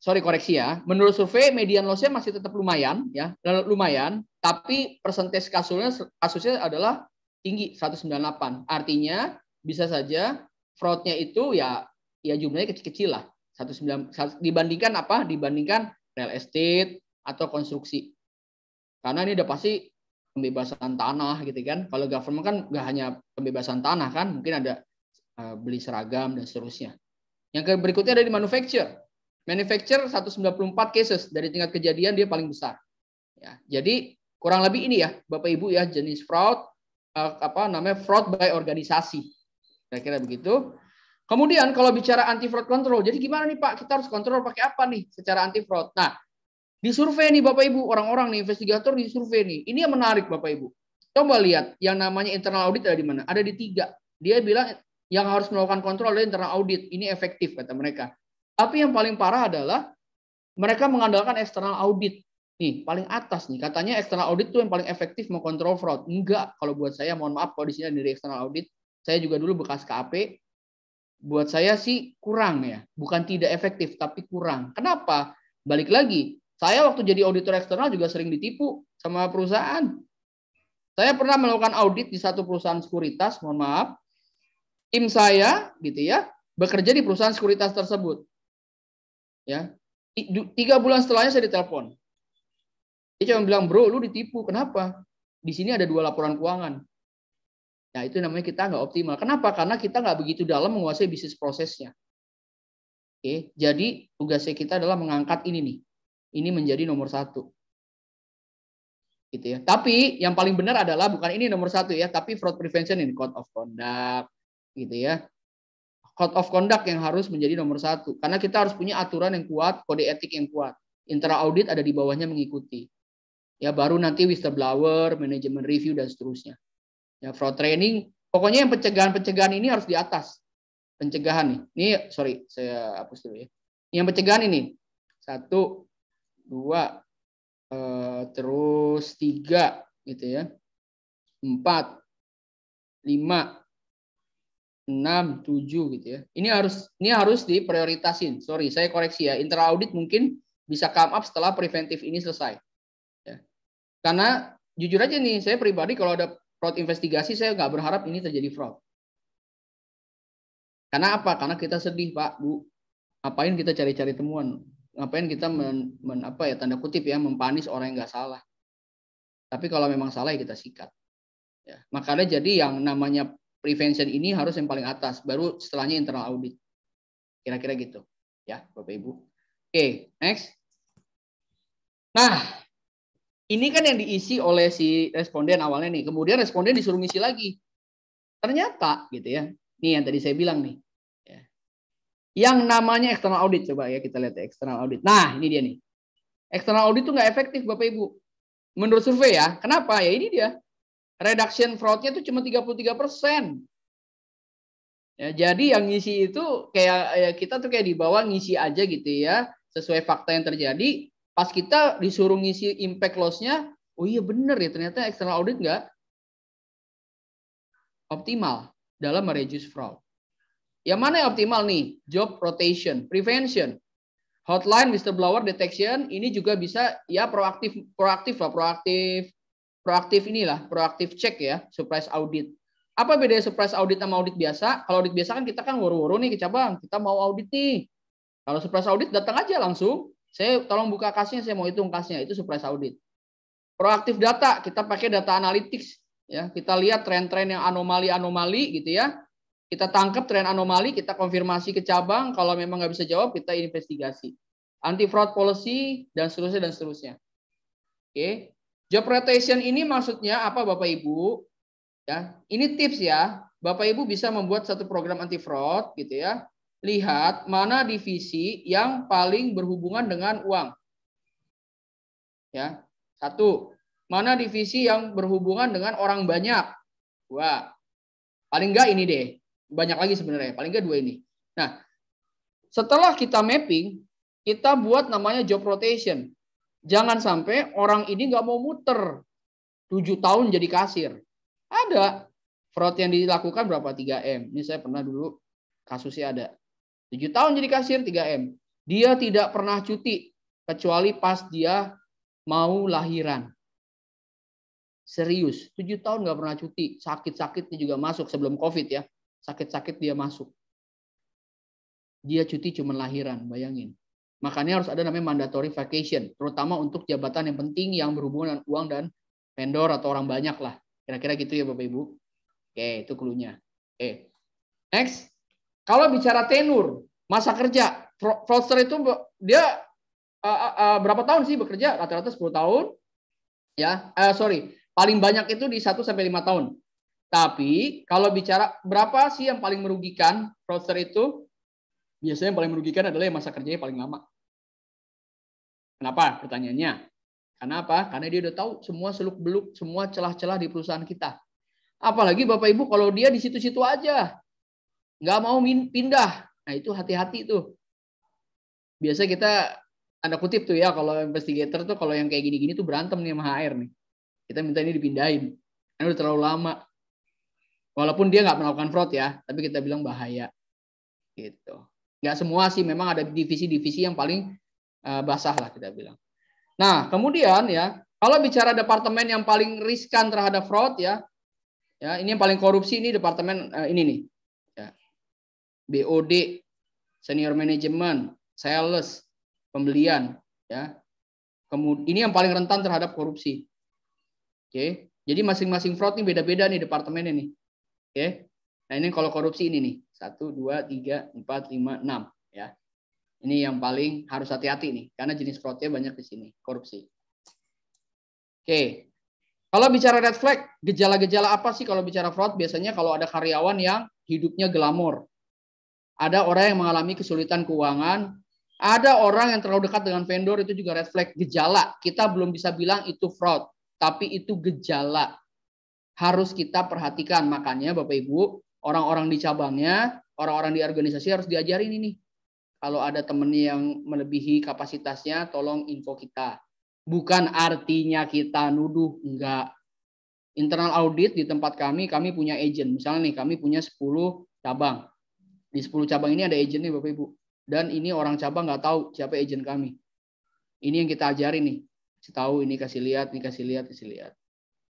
Sorry koreksi ya. Menurut survei median lossnya masih tetap lumayan ya, lumayan, tapi persentase kasusnya kasusnya adalah tinggi 198. Artinya bisa saja fraudnya itu ya ya jumlahnya kecil-kecil lah 19 dibandingkan apa? Dibandingkan real estate atau konstruksi. Karena ini udah pasti pembebasan tanah gitu kan. Kalau government kan nggak hanya pembebasan tanah kan, mungkin ada eh, beli seragam dan seterusnya. Yang berikutnya ada di manufacture. Manufacture 194 cases dari tingkat kejadian dia paling besar. Ya, jadi kurang lebih ini ya Bapak Ibu ya jenis fraud eh, apa namanya fraud by organisasi. Kira-kira begitu. Kemudian kalau bicara anti fraud control, jadi gimana nih Pak? Kita harus kontrol pakai apa nih secara anti fraud? Nah, di survei nih Bapak Ibu, orang-orang nih investigator di survei nih. Ini yang menarik Bapak Ibu. Coba lihat yang namanya internal audit ada di mana? Ada di tiga. Dia bilang yang harus melakukan kontrol adalah internal audit. Ini efektif kata mereka. Tapi yang paling parah adalah mereka mengandalkan eksternal audit. Nih, paling atas nih. Katanya eksternal audit itu yang paling efektif mau kontrol fraud. Enggak, kalau buat saya mohon maaf kalau di sini dari eksternal audit. Saya juga dulu bekas KAP, buat saya sih kurang ya, bukan tidak efektif tapi kurang. Kenapa? Balik lagi, saya waktu jadi auditor eksternal juga sering ditipu sama perusahaan. Saya pernah melakukan audit di satu perusahaan sekuritas, mohon maaf. Tim saya gitu ya, bekerja di perusahaan sekuritas tersebut. Ya. Tiga bulan setelahnya saya ditelepon. Dia cuma bilang, bro, lu ditipu. Kenapa? Di sini ada dua laporan keuangan. Nah, itu namanya kita nggak optimal. Kenapa? Karena kita nggak begitu dalam menguasai bisnis prosesnya. Oke, jadi tugasnya kita adalah mengangkat ini nih. Ini menjadi nomor satu. Gitu ya. Tapi yang paling benar adalah bukan ini nomor satu ya, tapi fraud prevention ini code of conduct, gitu ya. Code of conduct yang harus menjadi nomor satu. Karena kita harus punya aturan yang kuat, kode etik yang kuat. Intra audit ada di bawahnya mengikuti. Ya baru nanti whistleblower, manajemen review dan seterusnya ya fraud training pokoknya yang pencegahan-pencegahan ini harus di atas pencegahan nih ini sorry saya hapus dulu ya yang pencegahan ini satu dua eh, terus tiga gitu ya empat lima enam tujuh gitu ya ini harus ini harus diprioritasin sorry saya koreksi ya internal audit mungkin bisa come up setelah preventif ini selesai ya. karena jujur aja nih saya pribadi kalau ada fraud investigasi saya nggak berharap ini terjadi fraud. Karena apa? Karena kita sedih, Pak, Bu. Ngapain kita cari-cari temuan? Ngapain kita men, men apa ya tanda kutip ya mempanis orang yang nggak salah? Tapi kalau memang salah ya kita sikat. Ya, makanya jadi yang namanya prevention ini harus yang paling atas, baru setelahnya internal audit. Kira-kira gitu. Ya, Bapak Ibu. Oke, okay, next. Nah, ini kan yang diisi oleh si responden awalnya nih. Kemudian responden disuruh ngisi lagi. Ternyata gitu ya. Nih yang tadi saya bilang nih. Ya. Yang namanya external audit coba ya kita lihat ya, external audit. Nah ini dia nih. External audit itu nggak efektif bapak ibu. Menurut survei ya. Kenapa ya ini dia. Reduction fraudnya itu cuma 33 persen. Ya, jadi yang ngisi itu kayak ya kita tuh kayak di bawah ngisi aja gitu ya sesuai fakta yang terjadi Pas kita disuruh ngisi impact loss-nya, oh iya bener ya, ternyata external audit nggak optimal dalam mereduce fraud. Yang mana yang optimal nih? Job rotation, prevention, hotline blower detection ini juga bisa ya proaktif proaktif lah proaktif proaktif inilah proaktif check ya surprise audit apa bedanya surprise audit sama audit biasa kalau audit biasa kan kita kan woro-woro nih ke cabang kita mau audit nih kalau surprise audit datang aja langsung saya tolong buka kasnya, saya mau hitung kasnya. Itu surprise audit. Proaktif data, kita pakai data analytics. Ya, kita lihat tren-tren yang anomali-anomali gitu ya. Kita tangkap tren anomali, kita konfirmasi ke cabang. Kalau memang nggak bisa jawab, kita investigasi. Anti fraud policy dan seterusnya dan seterusnya. Oke. Job rotation ini maksudnya apa Bapak Ibu? Ya, ini tips ya. Bapak Ibu bisa membuat satu program anti fraud gitu ya lihat mana divisi yang paling berhubungan dengan uang. Ya, satu. Mana divisi yang berhubungan dengan orang banyak? Dua. Paling enggak ini deh. Banyak lagi sebenarnya. Paling enggak dua ini. Nah, setelah kita mapping, kita buat namanya job rotation. Jangan sampai orang ini nggak mau muter. tujuh tahun jadi kasir. Ada. Fraud yang dilakukan berapa? 3M. Ini saya pernah dulu kasusnya ada 7 tahun jadi kasir 3M. Dia tidak pernah cuti kecuali pas dia mau lahiran. Serius, 7 tahun nggak pernah cuti. Sakit-sakitnya juga masuk sebelum COVID ya. Sakit-sakit dia masuk. Dia cuti cuma lahiran, bayangin. Makanya harus ada namanya mandatory vacation, terutama untuk jabatan yang penting yang berhubungan dengan uang dan vendor atau orang banyak lah. Kira-kira gitu ya Bapak Ibu. Oke, itu clue Oke. Next. Kalau bicara tenur, masa kerja, Foster itu dia uh, uh, berapa tahun sih bekerja? Rata-rata 10 tahun. Ya, uh, sorry, paling banyak itu di 1 sampai 5 tahun. Tapi kalau bicara berapa sih yang paling merugikan fraudster itu? Biasanya yang paling merugikan adalah yang masa kerjanya paling lama. Kenapa? Pertanyaannya. Karena apa? Karena dia udah tahu semua seluk beluk, semua celah-celah di perusahaan kita. Apalagi Bapak Ibu kalau dia di situ-situ aja nggak mau pindah. Nah itu hati-hati tuh. Biasa kita anda kutip tuh ya kalau investigator tuh kalau yang kayak gini-gini tuh berantem nih sama HR nih. Kita minta ini dipindahin. Karena udah terlalu lama. Walaupun dia nggak melakukan fraud ya, tapi kita bilang bahaya. Gitu. Nggak semua sih, memang ada divisi-divisi yang paling eh, basah lah kita bilang. Nah, kemudian ya, kalau bicara departemen yang paling riskan terhadap fraud ya, ya ini yang paling korupsi ini departemen uh, ini nih, BOD, senior management, sales, pembelian, ya. Kemudian ini yang paling rentan terhadap korupsi. Oke. Jadi masing-masing fraud ini beda-beda nih departemennya nih. Oke. Nah, ini kalau korupsi ini nih. satu, dua, tiga, empat, lima, enam, ya. Ini yang paling harus hati-hati nih karena jenis fraudnya banyak di sini, korupsi. Oke. Kalau bicara red flag, gejala-gejala apa sih kalau bicara fraud? Biasanya kalau ada karyawan yang hidupnya glamor, ada orang yang mengalami kesulitan keuangan, ada orang yang terlalu dekat dengan vendor itu juga red flag gejala. Kita belum bisa bilang itu fraud, tapi itu gejala. Harus kita perhatikan. Makanya Bapak Ibu, orang-orang di cabangnya, orang-orang di organisasi harus diajarin ini. Kalau ada teman yang melebihi kapasitasnya, tolong info kita. Bukan artinya kita nuduh, enggak. Internal audit di tempat kami, kami punya agent. Misalnya nih, kami punya 10 cabang di 10 cabang ini ada agent nih Bapak Ibu. Dan ini orang cabang nggak tahu siapa agent kami. Ini yang kita ajarin nih. Kasih tahu ini kasih lihat, ini kasih lihat, kasih lihat.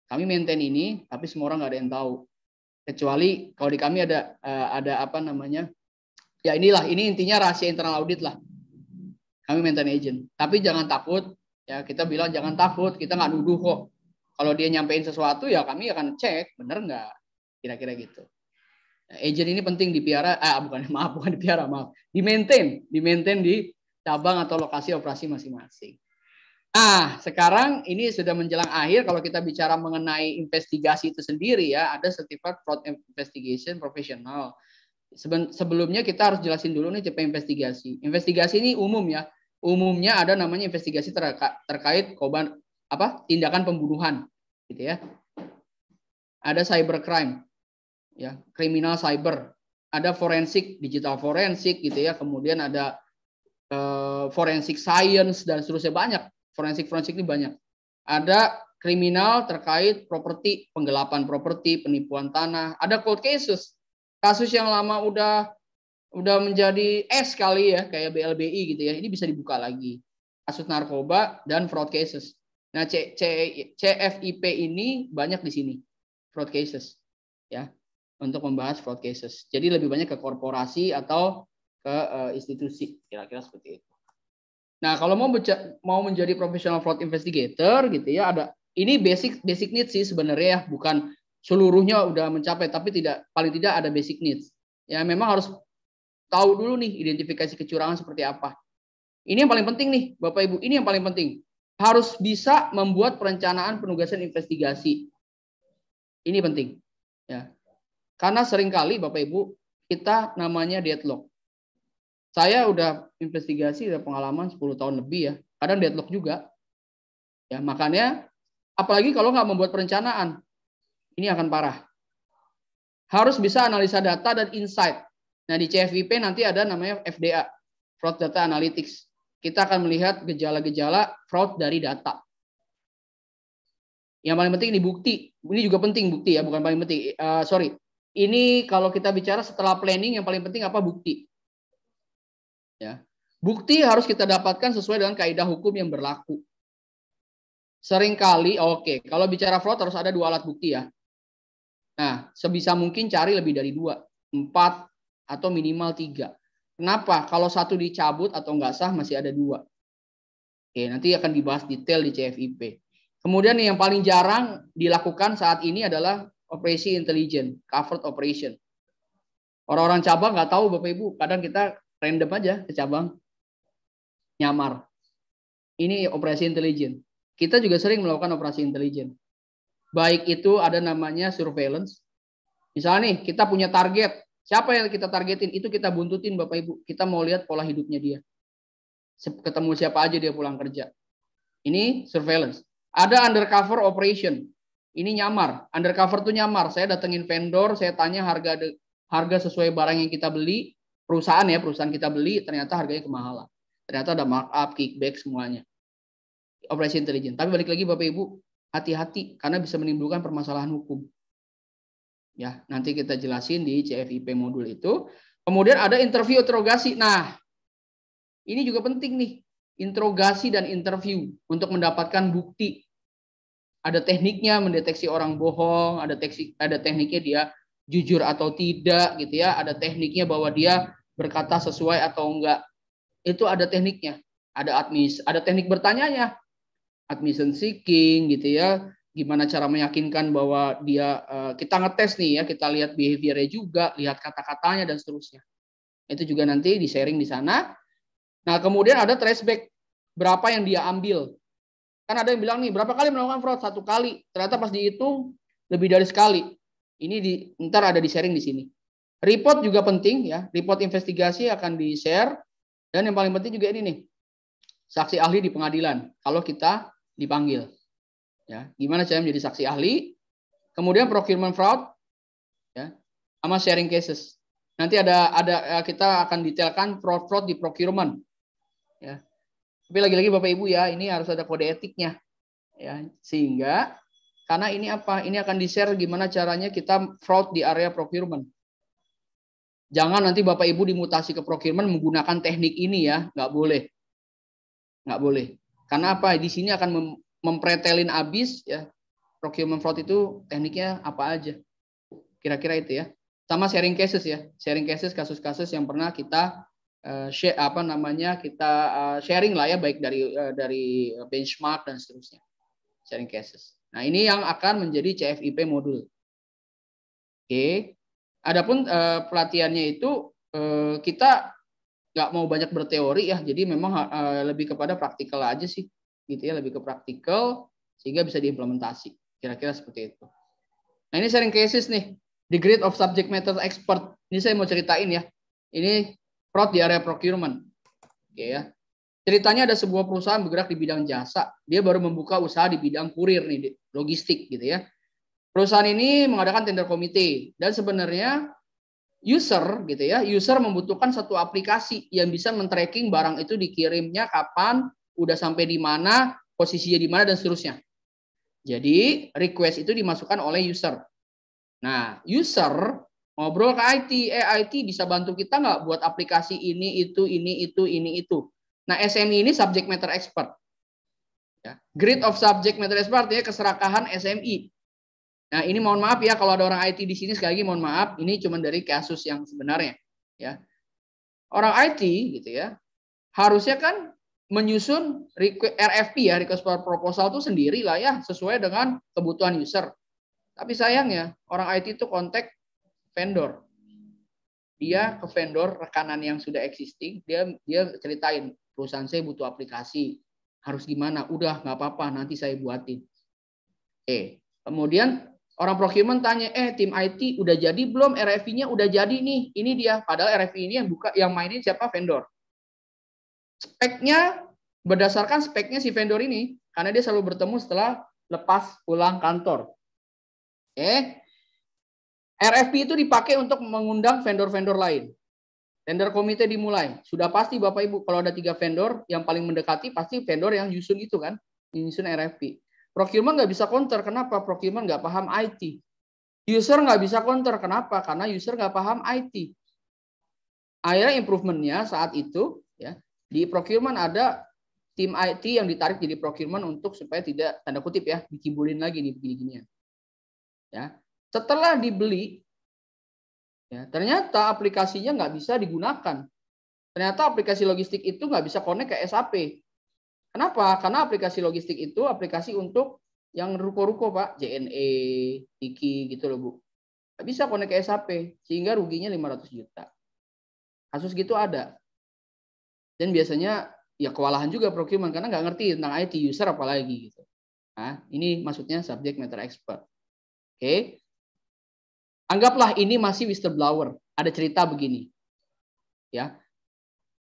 Kami maintain ini, tapi semua orang nggak ada yang tahu. Kecuali kalau di kami ada eh, ada apa namanya? Ya inilah, ini intinya rahasia internal audit lah. Kami maintain agent. Tapi jangan takut, ya kita bilang jangan takut, kita nggak nuduh kok. Kalau dia nyampein sesuatu ya kami akan cek bener nggak, kira-kira gitu agent ini penting dipiara eh bukan [laughs] maaf bukan dipiara maaf di maintain di maintain di cabang atau lokasi operasi masing-masing. Ah, sekarang ini sudah menjelang akhir kalau kita bicara mengenai investigasi itu sendiri ya, ada Certified Fraud Investigation profesional. Sebelumnya kita harus jelasin dulu nih CP investigasi. Investigasi ini umum ya. Umumnya ada namanya investigasi terka terkait korban apa? tindakan pembunuhan gitu ya. Ada cybercrime, ya kriminal cyber ada forensik digital forensik gitu ya kemudian ada uh, eh, forensik science dan seterusnya banyak forensik forensik ini banyak ada kriminal terkait properti penggelapan properti penipuan tanah ada cold cases kasus yang lama udah udah menjadi es kali ya kayak BLBI gitu ya ini bisa dibuka lagi kasus narkoba dan fraud cases. Nah, C, C, CFIP ini banyak di sini fraud cases ya untuk membahas fraud cases. Jadi lebih banyak ke korporasi atau ke uh, institusi, kira-kira seperti itu. Nah, kalau mau mau menjadi professional fraud investigator gitu ya, ada ini basic basic needs sih sebenarnya ya, bukan seluruhnya udah mencapai tapi tidak paling tidak ada basic needs. Ya, memang harus tahu dulu nih identifikasi kecurangan seperti apa. Ini yang paling penting nih, Bapak Ibu, ini yang paling penting. Harus bisa membuat perencanaan penugasan investigasi. Ini penting. Ya. Karena seringkali Bapak Ibu, kita namanya deadlock. Saya udah investigasi, udah pengalaman 10 tahun lebih ya. Kadang deadlock juga. Ya, makanya apalagi kalau nggak membuat perencanaan, ini akan parah. Harus bisa analisa data dan insight. Nah, di CFIP nanti ada namanya FDA, Fraud Data Analytics. Kita akan melihat gejala-gejala fraud dari data. Yang paling penting ini bukti. Ini juga penting bukti ya, bukan paling penting. Uh, sorry, ini kalau kita bicara setelah planning yang paling penting apa bukti. Ya. Bukti harus kita dapatkan sesuai dengan kaidah hukum yang berlaku. Seringkali, oke, okay, kalau bicara fraud harus ada dua alat bukti ya. Nah, sebisa mungkin cari lebih dari dua, empat atau minimal tiga. Kenapa? Kalau satu dicabut atau nggak sah masih ada dua. Oke, nanti akan dibahas detail di CFIP. Kemudian yang paling jarang dilakukan saat ini adalah operasi intelijen, covered operation. Orang-orang cabang nggak tahu Bapak Ibu, kadang kita random aja ke cabang, nyamar. Ini operasi intelijen. Kita juga sering melakukan operasi intelijen. Baik itu ada namanya surveillance. Misalnya nih, kita punya target. Siapa yang kita targetin? Itu kita buntutin Bapak Ibu. Kita mau lihat pola hidupnya dia. Ketemu siapa aja dia pulang kerja. Ini surveillance. Ada undercover operation. Ini nyamar, undercover tuh nyamar. Saya datengin vendor, saya tanya harga de, harga sesuai barang yang kita beli, perusahaan ya, perusahaan kita beli, ternyata harganya kemahalan. Ternyata ada markup, kickback semuanya. Operasi intelijen. Tapi balik lagi Bapak Ibu, hati-hati karena bisa menimbulkan permasalahan hukum. Ya, nanti kita jelasin di CFIP modul itu. Kemudian ada interview interogasi. Nah, ini juga penting nih interogasi dan interview untuk mendapatkan bukti ada tekniknya mendeteksi orang bohong, ada teksi, ada tekniknya dia jujur atau tidak gitu ya, ada tekniknya bahwa dia berkata sesuai atau enggak. Itu ada tekniknya. Ada admis, ada teknik bertanyanya. Admission seeking gitu ya, gimana cara meyakinkan bahwa dia eh, kita ngetes nih ya, kita lihat behaviornya juga, lihat kata-katanya dan seterusnya. Itu juga nanti di sharing di sana. Nah, kemudian ada traceback berapa yang dia ambil Kan ada yang bilang nih, berapa kali melakukan fraud? Satu kali. Ternyata pas dihitung lebih dari sekali. Ini di ntar ada di sharing di sini. Report juga penting ya. Report investigasi akan di share dan yang paling penting juga ini nih. Saksi ahli di pengadilan kalau kita dipanggil. Ya, gimana saya menjadi saksi ahli? Kemudian procurement fraud ya, sama sharing cases. Nanti ada ada eh, kita akan detailkan fraud fraud di procurement. Ya. Tapi lagi-lagi Bapak Ibu ya, ini harus ada kode etiknya. Ya, sehingga karena ini apa? Ini akan di-share gimana caranya kita fraud di area procurement. Jangan nanti Bapak Ibu dimutasi ke procurement menggunakan teknik ini ya, nggak boleh. Nggak boleh. Karena apa? Di sini akan mem mempretelin abis ya. Procurement fraud itu tekniknya apa aja. Kira-kira itu ya. Sama sharing cases ya. Sharing cases kasus-kasus yang pernah kita uh, share apa namanya kita eh, sharing lah ya baik dari eh, dari benchmark dan seterusnya sharing cases. Nah ini yang akan menjadi CFIP modul. Oke, okay. adapun pelatihannya itu kita nggak mau banyak berteori ya, jadi memang lebih kepada praktikal aja sih, gitu ya lebih ke praktikal sehingga bisa diimplementasi. Kira-kira seperti itu. Nah ini sharing cases nih, the grade of subject matter expert. Ini saya mau ceritain ya. Ini fraud di area procurement. Oke ya. Ceritanya ada sebuah perusahaan bergerak di bidang jasa. Dia baru membuka usaha di bidang kurir nih, logistik gitu ya. Perusahaan ini mengadakan tender komite dan sebenarnya user gitu ya, user membutuhkan satu aplikasi yang bisa men-tracking barang itu dikirimnya kapan, udah sampai di mana, posisinya di mana dan seterusnya. Jadi request itu dimasukkan oleh user. Nah, user Ngobrol ke IT, eh IT bisa bantu kita nggak buat aplikasi ini, itu, ini, itu, ini, itu. Nah SMI ini subject matter expert. Ya. Grid of subject matter expert artinya keserakahan SMI. Nah ini mohon maaf ya kalau ada orang IT di sini sekali lagi mohon maaf ini cuma dari kasus yang sebenarnya. Ya. Orang IT gitu ya harusnya kan menyusun RFP ya request for proposal itu sendiri lah ya sesuai dengan kebutuhan user. Tapi sayang ya, orang IT itu kontak vendor. Dia ke vendor rekanan yang sudah existing, dia dia ceritain perusahaan saya butuh aplikasi, harus gimana? Udah nggak apa-apa, nanti saya buatin. Eh, kemudian orang procurement tanya, eh tim IT udah jadi belum? RFI-nya udah jadi nih, ini dia. Padahal RFI ini yang buka, yang mainin siapa vendor. Speknya berdasarkan speknya si vendor ini, karena dia selalu bertemu setelah lepas pulang kantor. Eh, RFP itu dipakai untuk mengundang vendor-vendor lain. Tender komite dimulai. Sudah pasti Bapak Ibu kalau ada tiga vendor yang paling mendekati pasti vendor yang nyusun itu kan, nyusun RFP. Procurement nggak bisa counter. Kenapa? Procurement nggak paham IT. User nggak bisa counter. Kenapa? Karena user nggak paham IT. Akhirnya improvementnya saat itu ya di procurement ada tim IT yang ditarik jadi procurement untuk supaya tidak tanda kutip ya dikibulin lagi nih begini-ginian. Ya, setelah dibeli, ya, ternyata aplikasinya nggak bisa digunakan. Ternyata aplikasi logistik itu nggak bisa connect ke SAP. Kenapa? Karena aplikasi logistik itu aplikasi untuk yang ruko-ruko Pak, JNE, Tiki gitu loh Bu. Nggak bisa connect ke SAP, sehingga ruginya 500 juta. Kasus gitu ada. Dan biasanya ya kewalahan juga procurement karena nggak ngerti tentang IT user apalagi gitu. Nah, ini maksudnya subject matter expert. Oke. Okay. Anggaplah ini masih whistleblower. Ada cerita begini. Ya.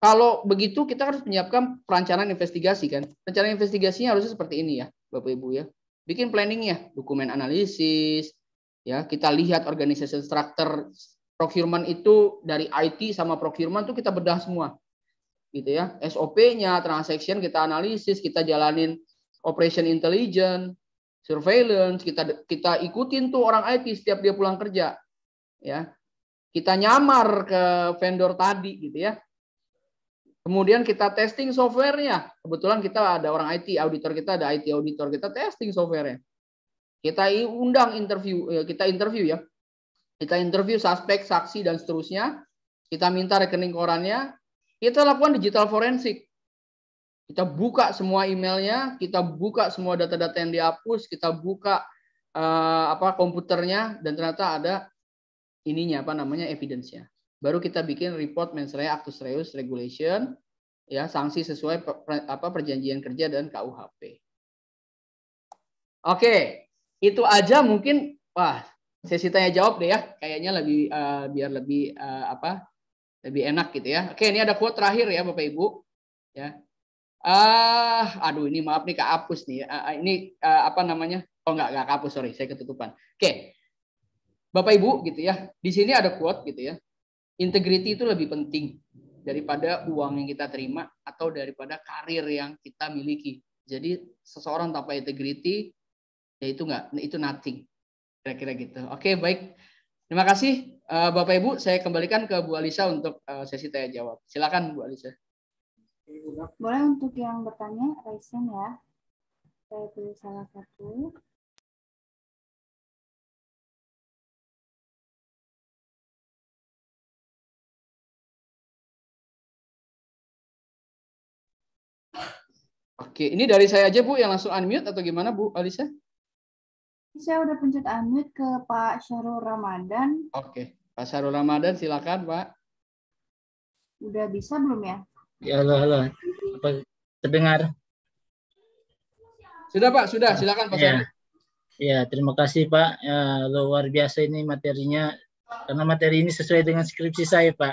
Kalau begitu kita harus menyiapkan perancangan investigasi kan. Perencanaan investigasinya harusnya seperti ini ya, Bapak Ibu ya. Bikin planningnya, dokumen analisis, ya kita lihat organisasi struktur procurement itu dari IT sama procurement itu kita bedah semua. Gitu ya. SOP-nya, transaction kita analisis, kita jalanin operation intelligence, surveillance, kita kita ikutin tuh orang IT setiap dia pulang kerja. Ya. Kita nyamar ke vendor tadi gitu ya. Kemudian kita testing softwarenya. Kebetulan kita ada orang IT, auditor kita ada IT auditor, kita testing softwarenya. Kita undang interview, e, kita interview ya. Kita interview suspek, saksi dan seterusnya. Kita minta rekening korannya. Kita lakukan digital forensik. Kita buka semua emailnya, kita buka semua data-data yang dihapus, kita buka uh, apa komputernya dan ternyata ada ininya apa namanya evidence-nya. Baru kita bikin report mens rea actus reus regulation ya sanksi sesuai per, apa perjanjian kerja dan KUHP. Oke, itu aja mungkin wah sesi tanya jawab deh ya. Kayaknya lebih uh, biar lebih uh, apa lebih enak gitu ya. Oke, ini ada quote terakhir ya Bapak Ibu. Ya. Ah, aduh ini maaf nih Kak Apus nih. Uh, ini uh, apa namanya? Oh enggak, enggak kehapus, sorry, saya ketutupan. Oke. Okay. Bapak Ibu gitu ya. Di sini ada quote gitu ya. Integrity itu lebih penting daripada uang yang kita terima atau daripada karir yang kita miliki. Jadi seseorang tanpa integrity ya itu enggak itu nothing. Kira-kira gitu. Oke, okay, baik. Terima kasih Bapak Ibu, saya kembalikan ke Bu Alisa untuk sesi tanya jawab. Silakan Bu Alisa. Boleh untuk yang bertanya, Raisen ya. Saya pilih salah satu. Oke, ini dari saya aja Bu yang langsung unmute atau gimana Bu Alisa? Saya udah pencet unmute ke Pak Syarul Ramadan. Oke, Pak Syarul Ramadan silakan Pak. Udah bisa belum ya? Ya halo halo. Ya Apa terdengar? Sudah Pak, sudah. Silakan Pak. Ya. ya, terima kasih Pak. Ya, luar biasa ini materinya karena materi ini sesuai dengan skripsi saya Pak.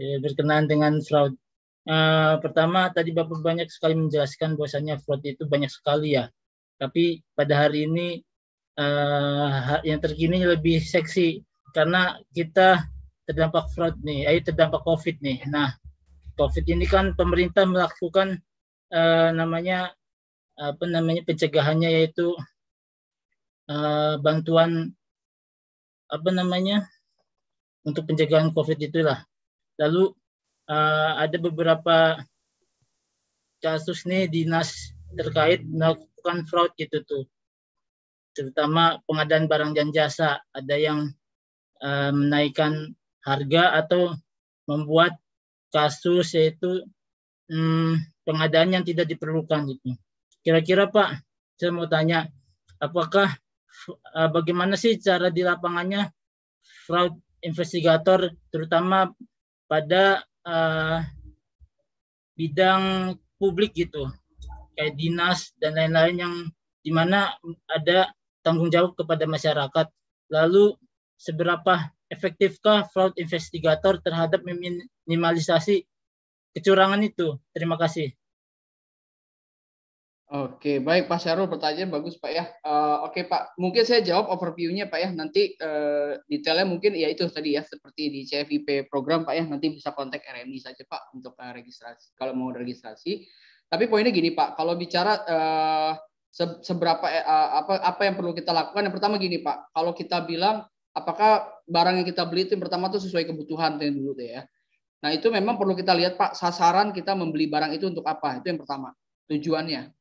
Ya, berkenaan dengan fraud. Uh, pertama tadi Bapak banyak sekali menjelaskan bahwasannya fraud itu banyak sekali ya. Tapi pada hari ini uh, yang terkini lebih seksi karena kita terdampak fraud nih, eh terdampak COVID nih. Nah, COVID ini kan pemerintah melakukan uh, namanya apa namanya pencegahannya yaitu uh, bantuan apa namanya untuk pencegahan COVID itulah. Lalu uh, ada beberapa kasus nih dinas terkait melakukan fraud gitu tuh, terutama pengadaan barang dan jasa. Ada yang uh, menaikkan harga atau membuat kasus yaitu hmm, pengadaan yang tidak diperlukan itu. Kira-kira Pak, saya mau tanya, apakah eh, bagaimana sih cara di lapangannya fraud investigator terutama pada uh, bidang publik gitu kayak dinas dan lain-lain yang mana ada tanggung jawab kepada masyarakat lalu seberapa efektifkah fraud investigator terhadap minimalisasi kecurangan itu. Terima kasih. Oke, baik Pak Syarul, pertanyaan bagus Pak ya. Uh, oke Pak, mungkin saya jawab overview-nya Pak ya. Nanti uh, detailnya mungkin ya itu tadi ya seperti di CFIP program Pak ya. Nanti bisa kontak RMI saja Pak untuk uh, registrasi kalau mau registrasi. Tapi poinnya gini Pak, kalau bicara uh, seberapa uh, apa apa yang perlu kita lakukan? Yang pertama gini Pak, kalau kita bilang apakah barang yang kita beli itu yang pertama tuh sesuai kebutuhan dulu ya. Nah, itu memang perlu kita lihat, Pak, sasaran kita membeli barang itu untuk apa? Itu yang pertama, tujuannya.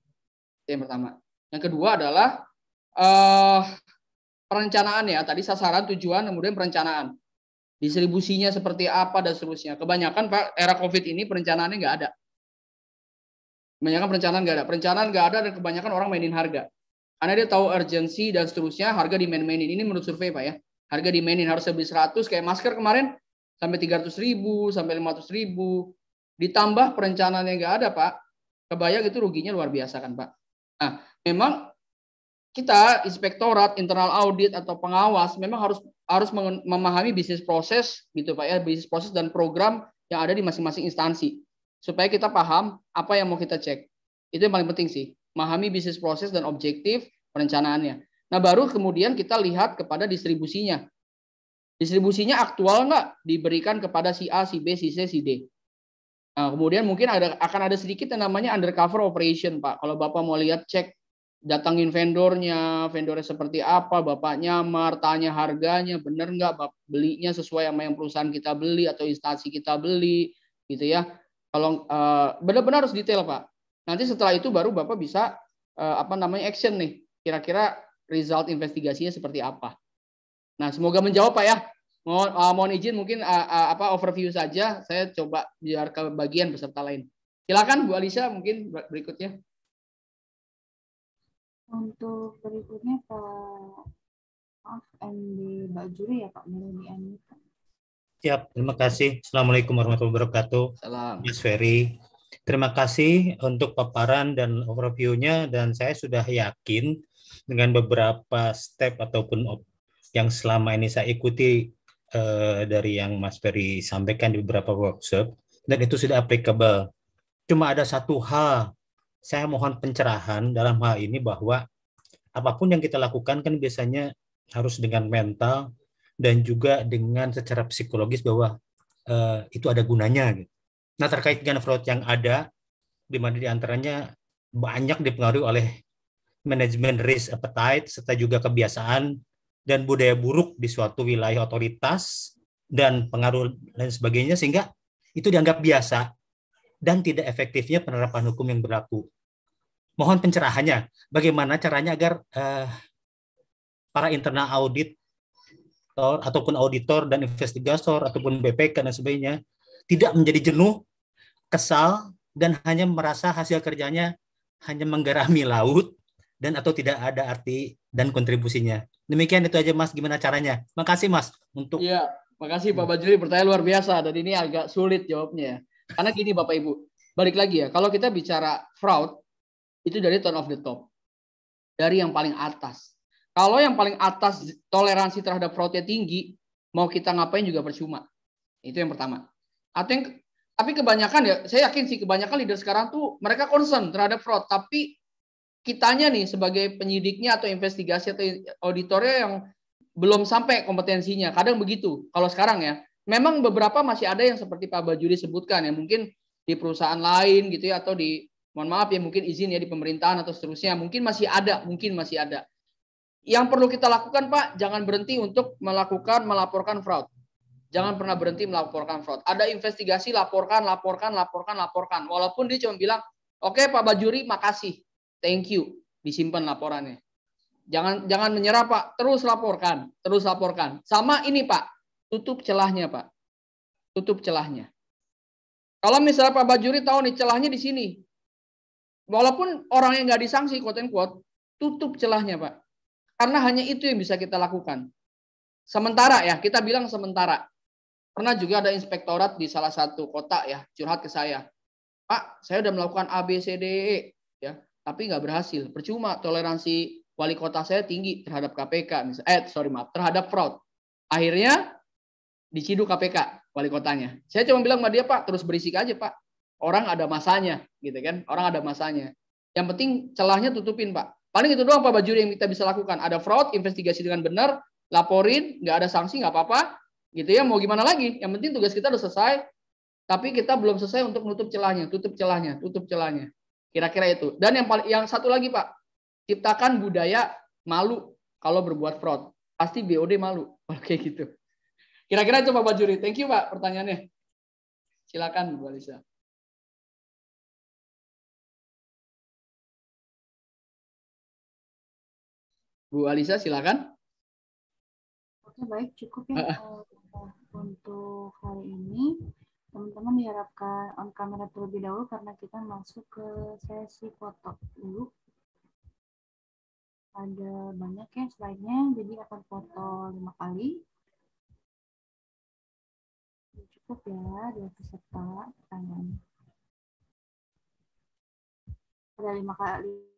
Itu yang pertama. Yang kedua adalah uh, perencanaan ya. Tadi sasaran, tujuan, kemudian perencanaan. Distribusinya seperti apa dan seterusnya. Kebanyakan Pak, era COVID ini perencanaannya nggak ada. Kebanyakan perencanaan nggak ada. Perencanaan nggak ada dan kebanyakan orang mainin harga. Karena dia tahu urgensi dan seterusnya, harga di main mainin Ini menurut survei Pak ya. Harga di dimainin harus lebih 100 kayak masker kemarin sampai 300 ribu, sampai 500 ribu. Ditambah perencanaan yang nggak ada, Pak. Kebayang itu ruginya luar biasa kan, Pak. Nah, memang kita inspektorat, internal audit atau pengawas memang harus harus memahami bisnis proses gitu Pak ya, bisnis proses dan program yang ada di masing-masing instansi supaya kita paham apa yang mau kita cek. Itu yang paling penting sih, memahami bisnis proses dan objektif perencanaannya. Nah, baru kemudian kita lihat kepada distribusinya. Distribusinya aktual nggak diberikan kepada si A, si B, si C, si D. Nah, kemudian mungkin ada akan ada sedikit yang namanya undercover operation, Pak. Kalau Bapak mau lihat cek datangin vendornya, vendornya seperti apa, bapaknya, nyamar, tanya harganya, benar nggak bapak belinya sesuai sama yang perusahaan kita beli atau instansi kita beli, gitu ya. Kalau uh, eh, benar-benar harus detail pak. Nanti setelah itu baru bapak bisa uh, apa namanya action nih. Kira-kira result investigasinya seperti apa. Nah, semoga menjawab Pak ya. Mohon, uh, mohon izin mungkin uh, uh, apa overview saja. Saya coba biar ke bagian peserta lain. Silakan Bu Alisa mungkin berikutnya. Untuk berikutnya Pak Maaf MD Mbak Juri ya Pak Melani Ya, terima kasih. Assalamualaikum warahmatullahi wabarakatuh. Salam. Mas Ferry. Terima kasih untuk paparan dan overview-nya dan saya sudah yakin dengan beberapa step ataupun yang selama ini saya ikuti eh, dari yang Mas Ferry sampaikan di beberapa workshop dan itu sudah applicable. Cuma ada satu hal saya mohon pencerahan dalam hal ini bahwa apapun yang kita lakukan kan biasanya harus dengan mental dan juga dengan secara psikologis bahwa eh, itu ada gunanya. Gitu. Nah terkait dengan fraud yang ada, di mana diantaranya banyak dipengaruhi oleh manajemen risk appetite serta juga kebiasaan dan budaya buruk di suatu wilayah otoritas dan pengaruh lain sebagainya sehingga itu dianggap biasa dan tidak efektifnya penerapan hukum yang berlaku. Mohon pencerahannya, bagaimana caranya agar eh, para internal audit ataupun auditor dan investigator ataupun BPK dan sebagainya tidak menjadi jenuh, kesal dan hanya merasa hasil kerjanya hanya menggarami laut dan atau tidak ada arti dan kontribusinya. Demikian itu aja Mas, gimana caranya? Makasih Mas untuk Iya, makasih Bapak Bajuri pertanyaan luar biasa dan ini agak sulit jawabnya. Karena gini Bapak Ibu, balik lagi ya, kalau kita bicara fraud itu dari tone of the top. Dari yang paling atas. Kalau yang paling atas toleransi terhadap fraudnya tinggi, mau kita ngapain juga percuma. Itu yang pertama. Atau yang, tapi kebanyakan ya, saya yakin sih kebanyakan leader sekarang tuh mereka concern terhadap fraud, tapi kitanya nih sebagai penyidiknya atau investigasi atau auditornya yang belum sampai kompetensinya. Kadang begitu. Kalau sekarang ya, memang beberapa masih ada yang seperti Pak Bajuri sebutkan ya, mungkin di perusahaan lain gitu ya atau di mohon maaf ya mungkin izin ya di pemerintahan atau seterusnya mungkin masih ada mungkin masih ada yang perlu kita lakukan Pak jangan berhenti untuk melakukan melaporkan fraud jangan pernah berhenti melaporkan fraud ada investigasi laporkan laporkan laporkan laporkan walaupun dia cuma bilang oke okay, Pak Bajuri makasih Thank you. Disimpan laporannya. Jangan jangan menyerah, Pak. Terus laporkan, terus laporkan. Sama ini, Pak. Tutup celahnya, Pak. Tutup celahnya. Kalau misalnya Pak Bajuri tahu nih celahnya di sini. Walaupun orang yang nggak disangsi, quote and quote, tutup celahnya, Pak. Karena hanya itu yang bisa kita lakukan. Sementara ya, kita bilang sementara. Pernah juga ada inspektorat di salah satu kota ya, curhat ke saya. Pak, saya sudah melakukan abcde Ya tapi nggak berhasil. Percuma toleransi wali kota saya tinggi terhadap KPK, misalnya, eh sorry maaf, terhadap fraud. Akhirnya diciduk KPK wali kotanya. Saya cuma bilang sama dia Pak, terus berisik aja Pak. Orang ada masanya, gitu kan? Orang ada masanya. Yang penting celahnya tutupin Pak. Paling itu doang Pak Bajuri yang kita bisa lakukan. Ada fraud, investigasi dengan benar, laporin, nggak ada sanksi, nggak apa-apa, gitu ya. Mau gimana lagi? Yang penting tugas kita udah selesai, tapi kita belum selesai untuk menutup celahnya, tutup celahnya, tutup celahnya. Kira-kira itu. Dan yang paling yang satu lagi Pak, ciptakan budaya malu kalau berbuat fraud. Pasti BOD malu oke [laughs] gitu. Kira-kira coba Pak Juri. Thank you Pak pertanyaannya. Silakan Bu Alisa. Bu Alisa silakan. Oke baik cukup ya uh, untuk hari ini teman-teman diharapkan on kamera terlebih dahulu karena kita masuk ke sesi foto dulu. Ada banyak ya slide-nya, jadi akan foto lima kali. Cukup ya, dua peserta pertanyaan. Ada lima kali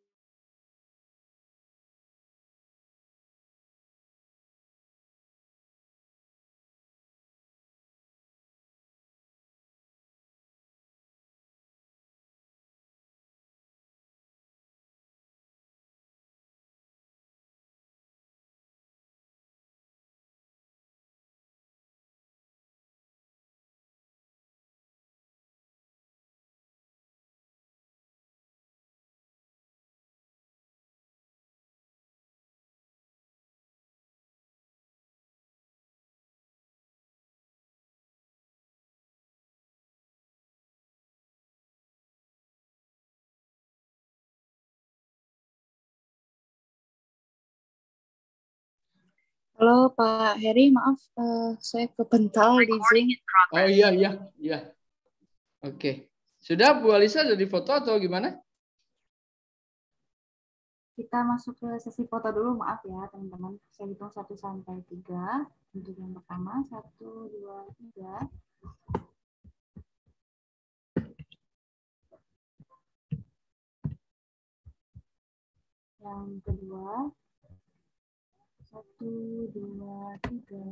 Halo Pak Heri, maaf uh, saya kepental di sini. Oh iya iya iya. Oke. Okay. Sudah Bu Alisa sudah di foto atau gimana? Kita masuk ke sesi foto dulu, maaf ya teman-teman. Saya hitung 1 sampai 3 untuk yang pertama. 1 2 3. Yang kedua, satu, dua, tiga.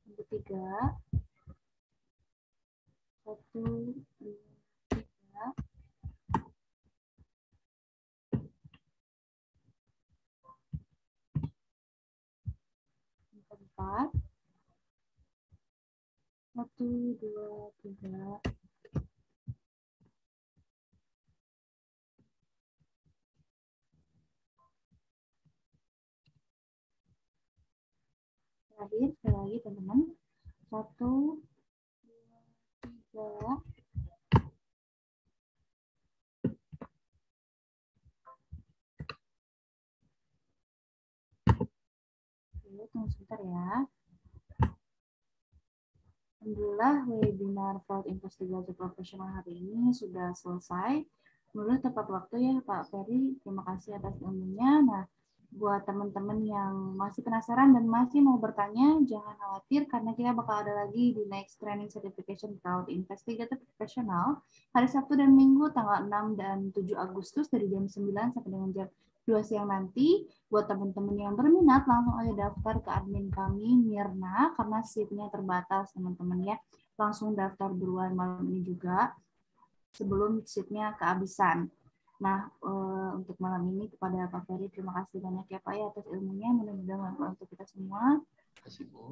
satu tiga, Satu, dua, tiga. empat, Satu, dua, tiga. Iya, sekali lagi teman-teman. Satu, dua, tiga, tunggu sebentar ya. Alhamdulillah webinar fraud investigasi profesional hari ini sudah selesai. Mulai tepat waktu ya Pak Ferry. Terima kasih atas ilmunya. Nah, buat teman-teman yang masih penasaran dan masih mau bertanya, jangan khawatir karena kita bakal ada lagi di next training certification cloud investigator professional hari Sabtu dan Minggu tanggal 6 dan 7 Agustus dari jam 9 sampai dengan jam 2 siang nanti. Buat teman-teman yang berminat, langsung aja daftar ke admin kami, Mirna, karena seatnya terbatas teman-teman ya. Langsung daftar duluan malam ini juga sebelum seatnya kehabisan. Nah, uh, untuk malam ini kepada Pak Ferry, terima kasih banyak ya Pak ya atas ilmunya. Mudah-mudahan bermanfaat untuk kita semua. Terima kasih Bu.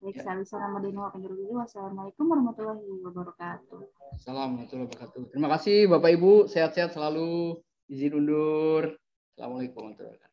Baik, ya. saya Lisa Ramadhanwa penjuru diri. Wassalamualaikum warahmatullahi wabarakatuh. Assalamualaikum warahmatullahi wabarakatuh. Terima kasih Bapak Ibu. Sehat-sehat selalu. Izin undur. Assalamualaikum warahmatullahi wabarakatuh.